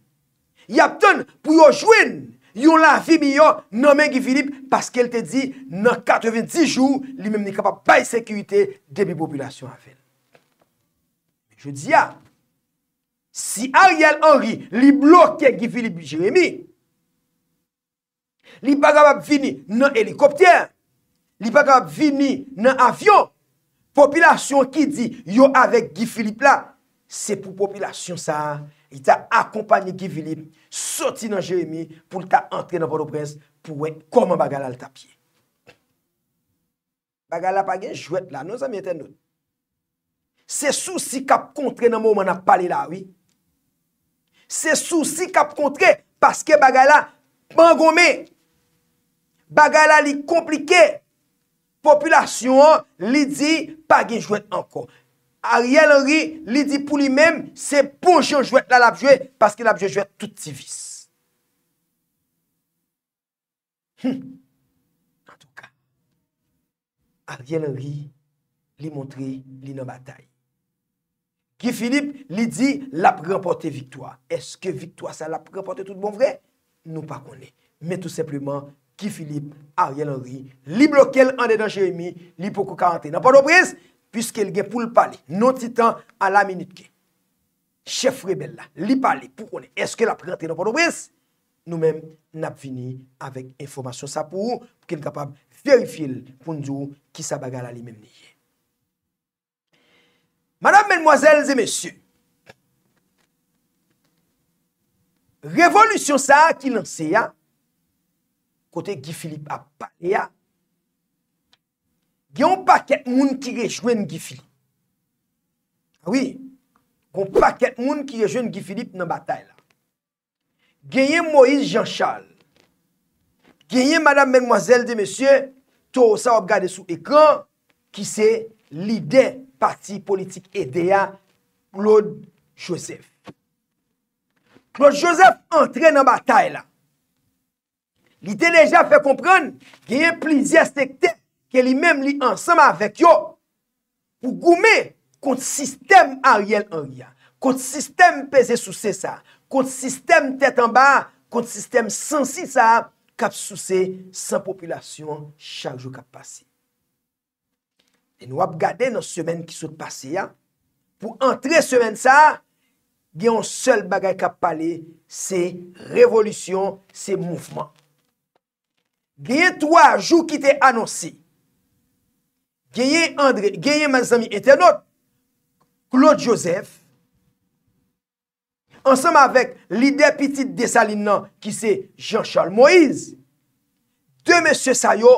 Yap ton pou yo jwen yon la vim yo nan men Gifilip paske el te di nan 90 jou, li men ne kapap pay sekurite de mi populasyon aven. Je di ya, si Ariel Henry li blokye Gifilip Jeremie, li bazabab vini nan helikoptyen, li pa ka vini nan avyon, popilasyon ki di, yo avek Gifilip la, se pou popilasyon sa, ita akompanyi Gifilip, soti nan Jeremie, pou lka antre nan boro prez, pou wek koman bagala l tapye. Bagala pa gen jwet la, nou sa mwen ten nou. Se sou si kap kontre nan mou man ap pale la, se sou si kap kontre, paske bagala, bangome, bagala li komplike, Populasyon li di pa gen jwet ankon. Ariel Henry li di pou li men, se pou jwet la lap jwet, paske lap jwet touti vis. En tout ka, Ariel Henry li montre li nan batay. Guy Philippe li di lap rempote viktwa. Eske viktwa sa lap rempote tout bon vre? Nou pa konen, men tout sepleman, Kifilip, Ariel Henry, li blokel ane dan Jeremie, li poko kante nan panobris, piskèl gen pou l pali, non titan a la minute gen. Chef Rebella, li pali pou konen, eske la prante nan panobris, nou men nap vini avèk informasyon sa pou, pkèl kapab verifi l pou njou ki sa bagala li men nye. Madame, menmoazèl, zè mèsyou, revonisyon sa ki lansè ya, kote Gifilip a pa. E ya, gen yon paket moun ki rejwen Gifilip. Awi, ah yon paket moun ki rejwen Gifilip nan batay la. Gen yon Moïse Jean Charles, gen yon madame menmwazel de mesye, to sa wap gade sou ekran, ki se lide parti politik Edea, Claude Joseph. Claude Joseph entre nan batay la. Li deneja fe kompran genye plizi astekte ke li menm li ansam avek yo pou goume kont sistem a riel an ria, kont sistem peze sou se sa, kont sistem tet an ba, kont sistem sensi sa kap sou se san populasyon chaljou kap pase. E nou ap gade nan semen ki sou pase ya, pou antre semen sa, genye an sel bagay kap pale se revolisyon, se mouvment. genyen 3 jou ki te anonsi, genyen André, genyen ma zami etenot, Claude Joseph, ansanm avèk lider piti de Salinan, ki se Jean-Charles Moïse, 2 mè sè sa yo,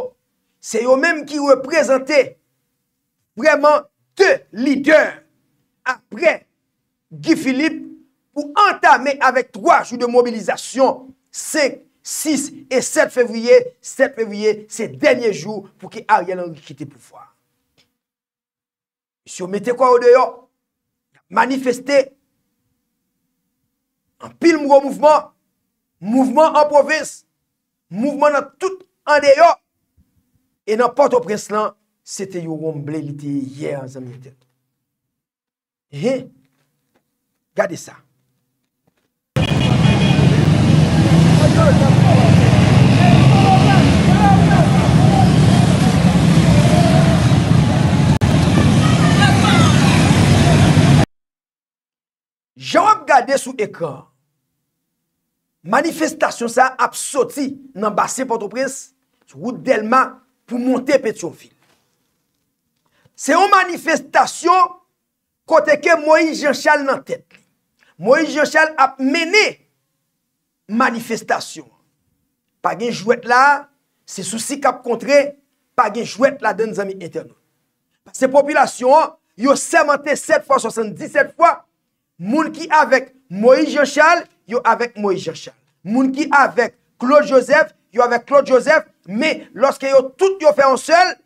se yo mèm ki reprezentè vreman 2 lider, apre Guy Philippe, pou antame avèk 3 jou de mobilizasyon, 5, 6 et 7 fevriye, 7 fevriye, se denye jou pou ki a yal an rikite pou fwa. Si yo mette kwa yo deyo, manifesté, an pil mou mou mouvman, mouvman an provins, mouvman an tout an deyo, e nan Port-au-Prince lan, se te yo ron ble li te ye an zan mi tete. He, gade sa. Jan wap gade sou ekran Manifestasyon sa ap soti nan basi patopres Sou wou delman pou monte peti ou fil Se ou manifestasyon Koteke Moïse Jean Charles nan tet Moïse Jean Charles ap mene Manifestasyon Pa gen jwet la Se souci kap kontre Pa gen jwet la den zami internet Se populasyon yo 77 x 77 x Moun ki avèk Moïse Jechal, yo avèk Moïse Jechal. Moun ki avèk Claude Joseph, yo avèk Claude Joseph. Mè, lòske yo tout yo fè an sèl,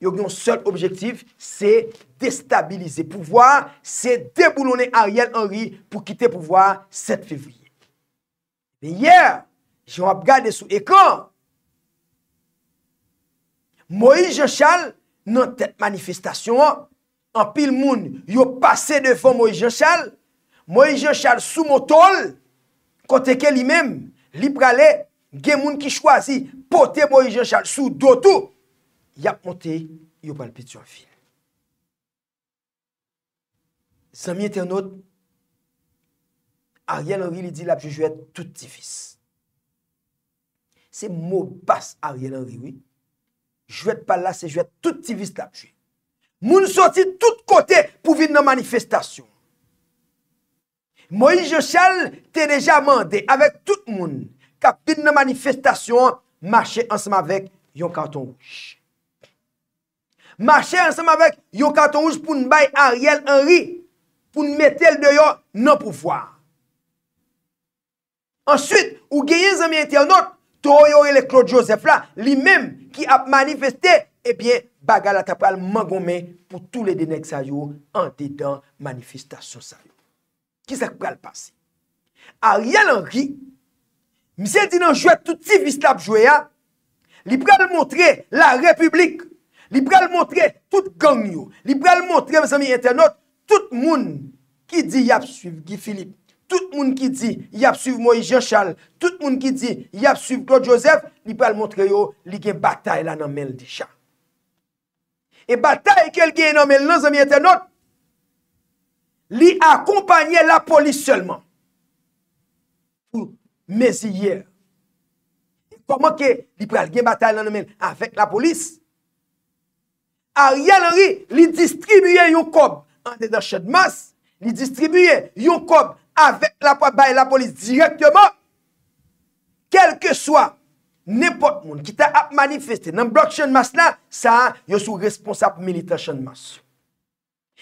yo yon sèl objektif, sè destabilize. Pouvoi, sè deboulonne Ariel Henry pou kite pouvoi sèp fèvriyè. Mè, yè, jè wap gade sou ekon. Moïse Jechal, nan tèp manifestasyon, an pil moun yo pase de fò Moïse Jechal, Mwen je chal sou motol, kote ke li mem, li prale, gen moun ki chwazi, pote mwen je chal sou dotou, yap mwen te yopalpit yon fil. Samye tenot, Aryan Henry li di lapjou, jwet tout tivis. Se moun pas Aryan Henry, jwet pala se jwet tout tivis lapjou. Moun soti tout kote pou vin nan manifestasyon. Moïse Jochane te deja mande avèk tout moun kapit nan manifestasyon mâche ansèm avèk yon karton rouch. Mâche ansèm avèk yon karton rouch pou n'bay Ariel Henry pou n'metèl de yo nan pou fwa. Ansywit, ou genye zemye eti anot to yo yo e le Claude Joseph la li mèm ki ap manifestè ebyen baga la kapal Mangome pou tout le denèk sa yo an te dan manifestasyon sa. Ki sa kou pral pase? Ariel Henry, misè di nan jwè touti Vistap Jouya, li pral montre la republik, li pral montre tout gang yo, li pral montre vè zami internet, tout moun ki di yap suivi Guy Philippe, tout moun ki di yap suivi Moïse Jean Charles, tout moun ki di yap suivi Claude Joseph, li pral montre yo li gen batay la nan men dija. E batay ke l gen nan men nan zami internet, Li akompanyen la polis selman. Ou meziyer. Pomanke li pral gen batal nan men avèk la polis. A riyan anri, li distribuyen yon kob an de da chen mas, li distribuyen yon kob avèk la polis direktyonman. Kelke swa, nepot moun, kita ap manifeste nan blok chen mas la, sa yon sou responsap milita chen mas sou.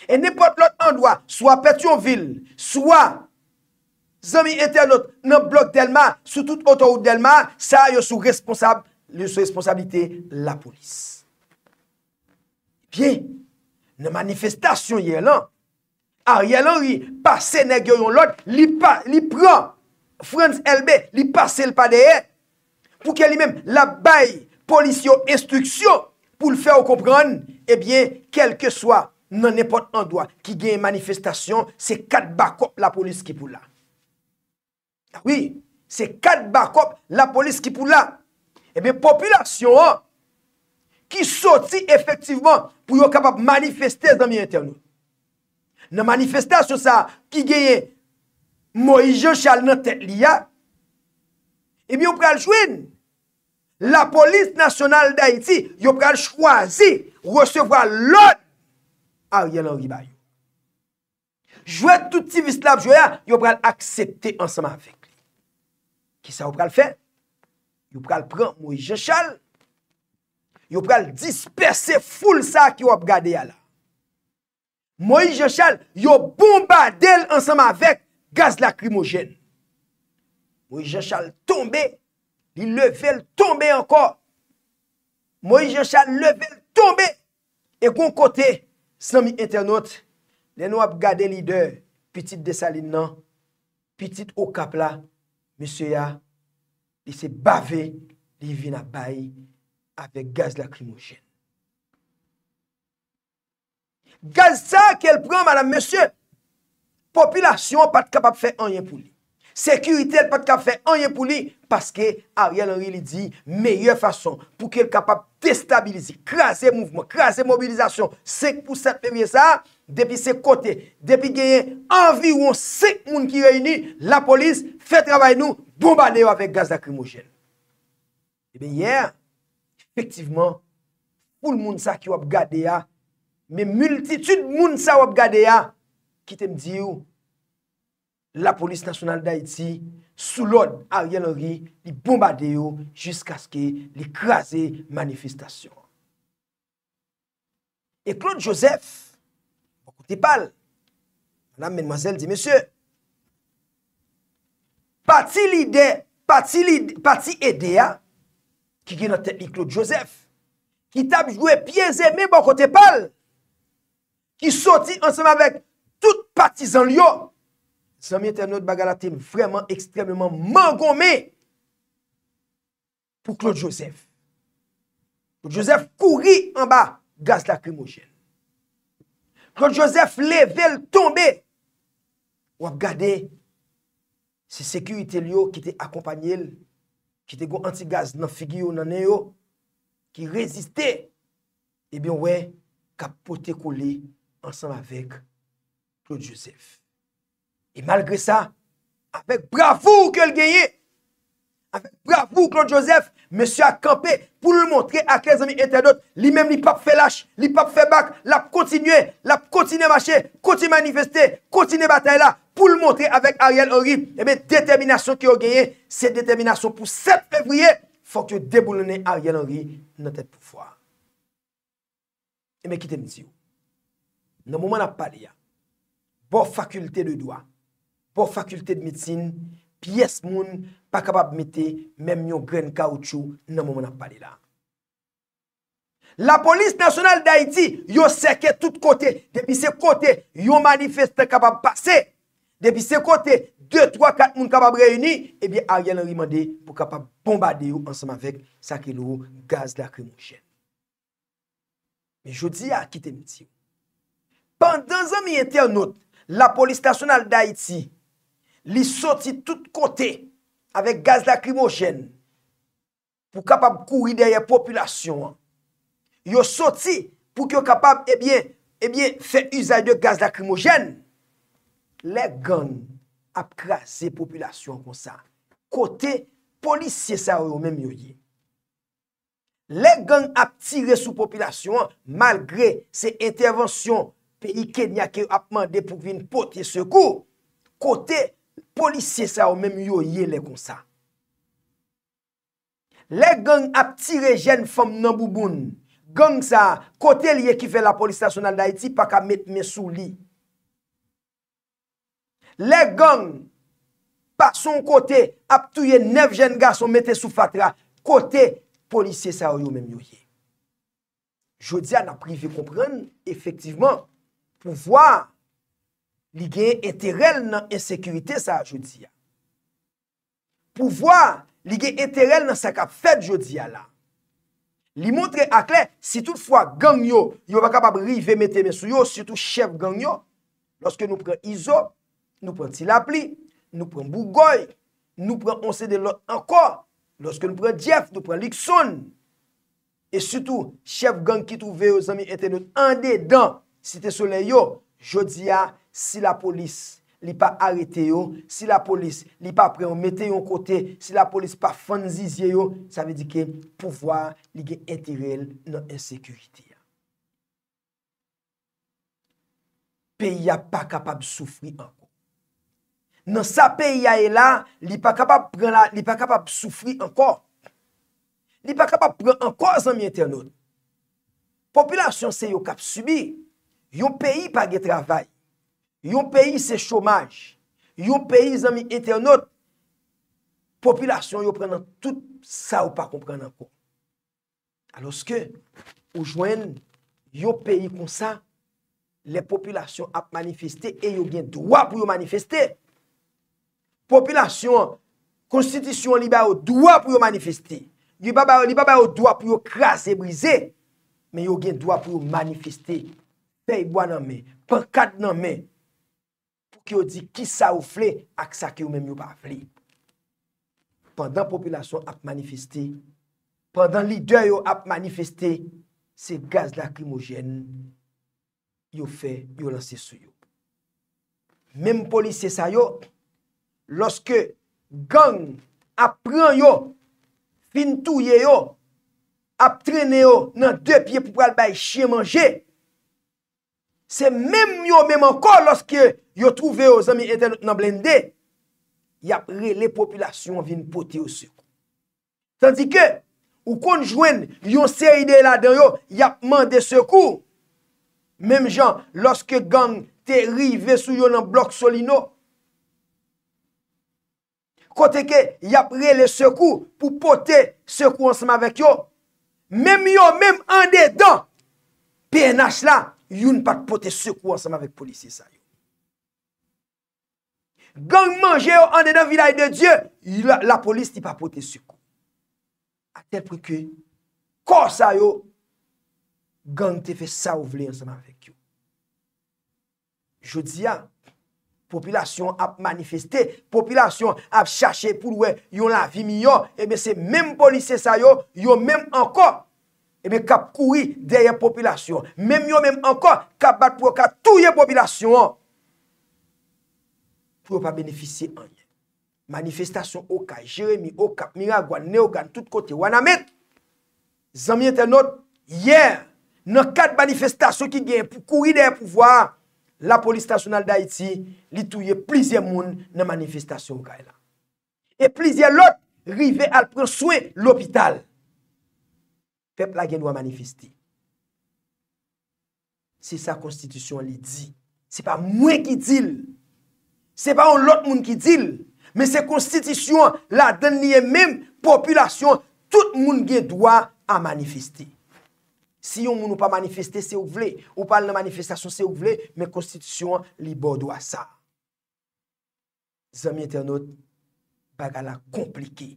E nipot lot an doa, sou apet yon vil, sou apet yon blok delman, sou tout otorout delman, sa yon sou responsabilite la polis. Pi, nan manifestasyon yon lan, a yon lan, pa senegyon lot, li pran, frans elbe, li pase l pa deye, pou ke li men la bay polis yo instruksyon, pou l fe ou kompran, e eh bien, kel ke swa, nan nepot an doa ki genye manifestasyon se kat bakop la polis ki pou la. Oui, se kat bakop la polis ki pou la. Ebe, eh populasyon an ki soti efektiveman pou yo kapap manifestase dan miye internou. Nan manifestasyon sa ki genye Moijen Chal nan tet liya, ebi eh yo pral chwen. La polis nasyonal da iti yo pral chwazi resevwa lot a ou yel an ribay. Jouè touti vislap jouè, yo pral aksepte ansama vek. Ki sa yo pral fè? Yo pral pran Moïse Jechal, yo pral disperse foul sa ki yo ap gade yala. Moïse Jechal, yo bombade l ansama vek gaz lakrimogen. Moïse Jechal tombe, li level tombe ankor. Moïse Jechal level tombe, e kon kotey, San mi etenot, le nou ap gade lider, pitit de salin nan, pitit o kapla, mese ya, li se bave, li vi na bayi, apè gaz la klimojen. Gaz sa, kel pran, madame, mese, popilasyon pat kapap fe anyen pou li. Sekurite l pat kafe, anye pou li, paske Ariel Henry li di, meye fason pou ke l kapap destabilizi, krasi mouvment, krasi mobilizasyon, sek pou sapevye sa, depi se kote, depi genyen, anviwon sek moun ki reyini, la polis, fe travay nou, bombade yo avek gaz da krimogen. Eh Ebe yè, efektivman, pou l moun sa ki wap gade ya, me multitud moun sa wap gade ya, ki tem di yo, la polis nasyonal d'Haïti soulon Ariel Henry li bombade yo jisk aske li krasi manifestasyon. E Claude Joseph, mwen kote pal, mwen am menmwazel di mesye, pati lide, pati lide, pati edea, ki genante e Claude Joseph, ki tabjwe pyeze, mwen mwen kote pal, ki soti ansenman vek tout patizan yo, Slami internet baga la teme vreman ekstrememan man gome pou Claude Joseph. Claude Joseph kouri an ba gaz la krimojen. Claude Joseph le vel tombe wap gade se sekurite li yo ki te akompanyel ki te go anti gaz nan figi yo nan e yo ki reziste ebyon we kapote koli ansan avik Claude Joseph. E malgre sa, apèk bravou kèl genye, apèk bravou Claude Joseph, mè sè akampè, pou lè montre akèl zami etè dot, li mèm li pap fè lâch, li pap fè bak, lè ap kontinye, lè ap kontinye mâchè, kontinye manifestè, kontinye bataï la, pou lè montre avèk Ariel Henry, e eh mè detèminasyon kèl genye, sè detèminasyon pou sèpèvriye, fòk yo deboulonè Ariel Henry, nan tèt pou fwa. E mè kitèm zi ou, nan mouman ap padi ya, bon fakultè de doa, po fakulte de mitsin, piyes moun, pa kabab mite, menm yon gren kaoutchou, nan moun ap pale la. La polis nasyonal da iti, yon seke tout kote, depi se kote, yon manifeste kabab pase, depi se kote, 2, 3, 4 moun kabab reyouni, ebi eh a riyan lorimande pou kabab bombade yon ansam avek sa ki lou gaz lakrimonjen. Je di a kite mitsi. Pendan zan mi ente anot, la polis nasyonal da iti, li soti tout kote avek gaz lakrimogen pou kapab kouri derye populasyon an. Yo soti pou ki yo kapab ebyen, eh ebyen, eh fe yuza de gaz lakrimogen. Le gang ap kra se populasyon kon sa. Kote polisye sa ou men myo ye. Le gang ap tire sou populasyon an, malgre se intervensyon pe i kenyake ap mande pou vin poti sekou. Kote Polisye sa ou menm yo ye le kon sa. Le gang ap tire jen fom nan bouboun, gang sa, kote liye ki ve la polisya sou nan Daiti, pa ka met mesou li. Le gang, pa son kote, ap touye nef jen gason mette sou fatra, kote, polisye sa ou menm yo ye. Jodi an aprive kompren, efektivman, pou vwa, li genye eterelle nan ensekurite sa jodi ya. Pouvoi, li genye eterelle nan sakap fet jodi ya la. Li montre akle, si toutfwa gang yo, yo pa kapab rive mette mesu yo, sütou chef gang yo, loske nou pren Izo, nou pren Tilapli, nou pren Bougoy, nou pren Onse de Lot anko, loske nou pren Jeff, nou pren Likson, e sütou, chef gang ki touve yo zami ete not ande dan, site sole yo, jodi ya, Si la polis li pa arete yo, si la polis li pa preon mette yo an kote, si la polis pa fan zizye yo, sa ve di ke pouvoar li gen entirel nan ensekurite ya. Peyi ya pa kapab soufri anko. Nan sa peyi ya e la, li pa kapab pren la, li pa kapab soufri anko. Li pa kapab pren anko zanmye tenon. Populasyon se yo kap subi, yon peyi pa ge travay. Yon peyi se chomaj. Yon peyi zanmi ete anot. Popilasyon yo prenen tout sa ou pa prenen kon. Aloske, ou jwen, yon peyi kon sa, le populasyon ap manifeste e yo gen dwa pou yo manifeste. Popilasyon, konstitisyon liba yo dwa pou yo manifeste. Li ba ba yo dwa pou yo kras e brize. Men yo gen dwa pou yo manifeste. Peyboan nanmen, pankat nanmen, ki yo di ki sa ou fle ak sa ki yo menm yo pa fle. Pendan populasyon ap manifesti, pendan lider yo ap manifesti, se gaz lacrimogen yo lansi sou yo. Menm polis se sa yo, loske gang ap pran yo, pintouye yo, ap trene yo nan dep ye pou pral bay chie manje, Se menm yo menm ankon loske yo trouve yo zami eten nan blende, yapre le populasyon vin pote yo sekou. Tanti ke ou konjwen yon seride la den yo, yapman de sekou. Menm jan, loske gang te rive sou yo nan blok solino, kote ke yapre le sekou pou pote sekou ansman vek yo, menm yo menm an de dan, pe enas la, yon pa te pote sekou anseman vek polisye sa yo. Gang manje yo ane nan vilay de Diyo, la polis te pa pote sekou. A tel prekwe, kor sa yo, gang te fe sa ou vle anseman vek yo. Jodi ya, popilasyon ap manifeste, popilasyon ap chache pou lwen, yon la vim yon, ebe se menm polisye sa yo, yon menm anko. Eme kap kouri deye popilasyon. Mem yo mem ankon, kap bat pou yo ka touye popilasyon. Pou yo pa benefise anje. Manifestasyon o ka, Jeremie, o kap, Miragwa, Neogan, tout kote, Wanamit. Zanmye tenot, yer, nan kat manifestasyon ki gen, pou kouri deye pouvoa, la polis stasyonal da iti, li touye plizye moun nan manifestasyon o ka e la. E plizye lot, rive al pronswen l'opital. pep la gen do a manifesti. Se sa konstitisyon li di, se pa mwen ki dil, se pa on lot moun ki dil, me se konstitisyon la den liye menm populasyon, tout moun gen do a manifesti. Si yon moun ou pa manifesti, ou pal nan manifestasyon se ou vle, me konstitisyon li bo do a sa. Zemye ternot, bagala komplike.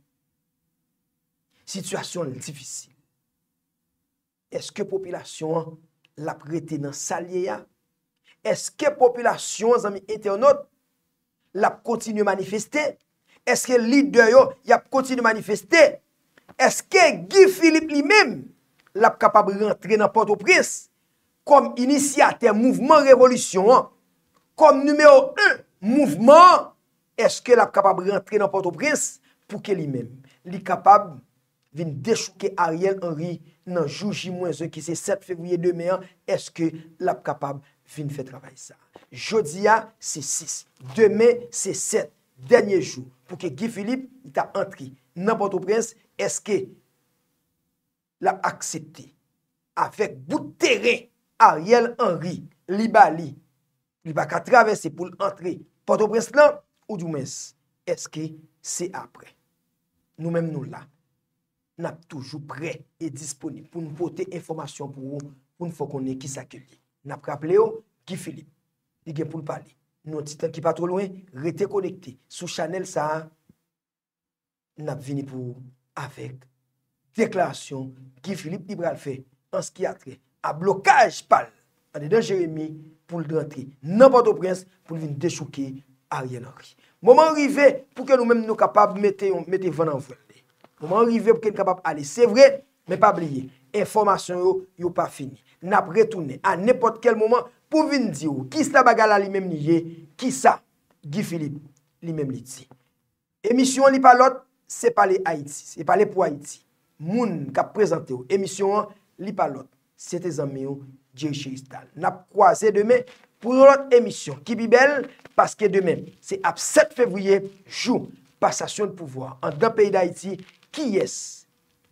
Sityasyon li difisi. Eske popilasyon an la prete nan salye ya? Eske popilasyon an zami ete anot la p kontinu manifeste? Eske lider yo ya p kontinu manifeste? Eske Guy Philippe li mem la p kapab rentre nan porto pris? Kom inisyate mouvment revolisyon an, kom numeo e mouvment, eske la p kapab rentre nan porto pris pou ke li men? Li kapab vin deshuke a riyen an ri, nan jouji mwen zon ki se 7 februye deme an, eske l ap kapab fin fe travay sa. Jodi a, se 6. Deme, se 7, denye jou, pou ke Guy Philippe, ta antri nan Port-au-Prince, eske l ap aksepte avèk bout tere Ariel Henry, li bali, li baka travese pou l antri Port-au-Prince lan, ou d'ou mèns, eske se apre. Nou mèm nou la. nap toujou pre et disponib pou nou pote informasyon pou ou, pou nou fokone ki sakye li. Nap kap le ou, ki Filip, li gen pou l pali. Nou titan ki patro louen, rete konekte. Sou chanel sa, nap vini pou ou, avek deklarasyon, ki Filip li bral fe, ans ki atre, a blokaj pal, ane den Jeremie, pou l drentri, nan bato prens, pou l vin dechouke, a rien ori. Moman rive, pou ke nou men nou kapab mette van an vwen. Mwen rive pou ken kapap ale. Se vre, men pa bliye. Enformasyon yo, yo pa fini. Nap retounen. An nepot kel mouman, pou vin diyo. Ki sa bagala li menm liye, ki sa. Guy Philippe, li menm li ti. Emisyon li palot, se pale Haiti. Se pale pou Haiti. Moun kap prezante yo. Emisyon li palot. Sete zanme yo, Djerichiristal. Nap kwa se demen, pou zolot emisyon. Ki bi bel, paske demen. Se ap 7 fevriye, joun. Passasyon pou vwa. An dan peyi da Haiti. Ki yes,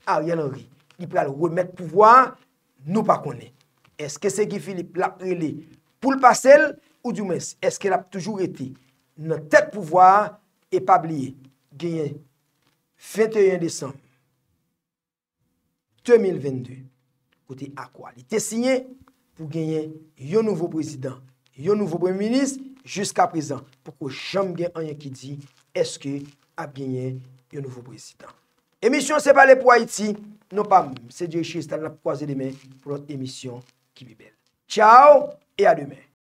a ryanan ri. Li pre al remek pouvoi, nou pa konen. Eske se ki Filip la rele pou l'parcel ou dioumens, eske la toujou rete nan tet pouvoi epabliye. Genyen 21 Desemple 2022, kote akwa li te sinye pou genyen yon nouvo prezident, yon nouvo preminis, jiska prezant pou kou chanm gen an yon ki di, eske ap genyen yon nouvo prezident. Emisyon se pale pou Haiti, nou pam, se dje chista la pou wazilime pou lot emisyon ki bi bel. Tchao, e alime.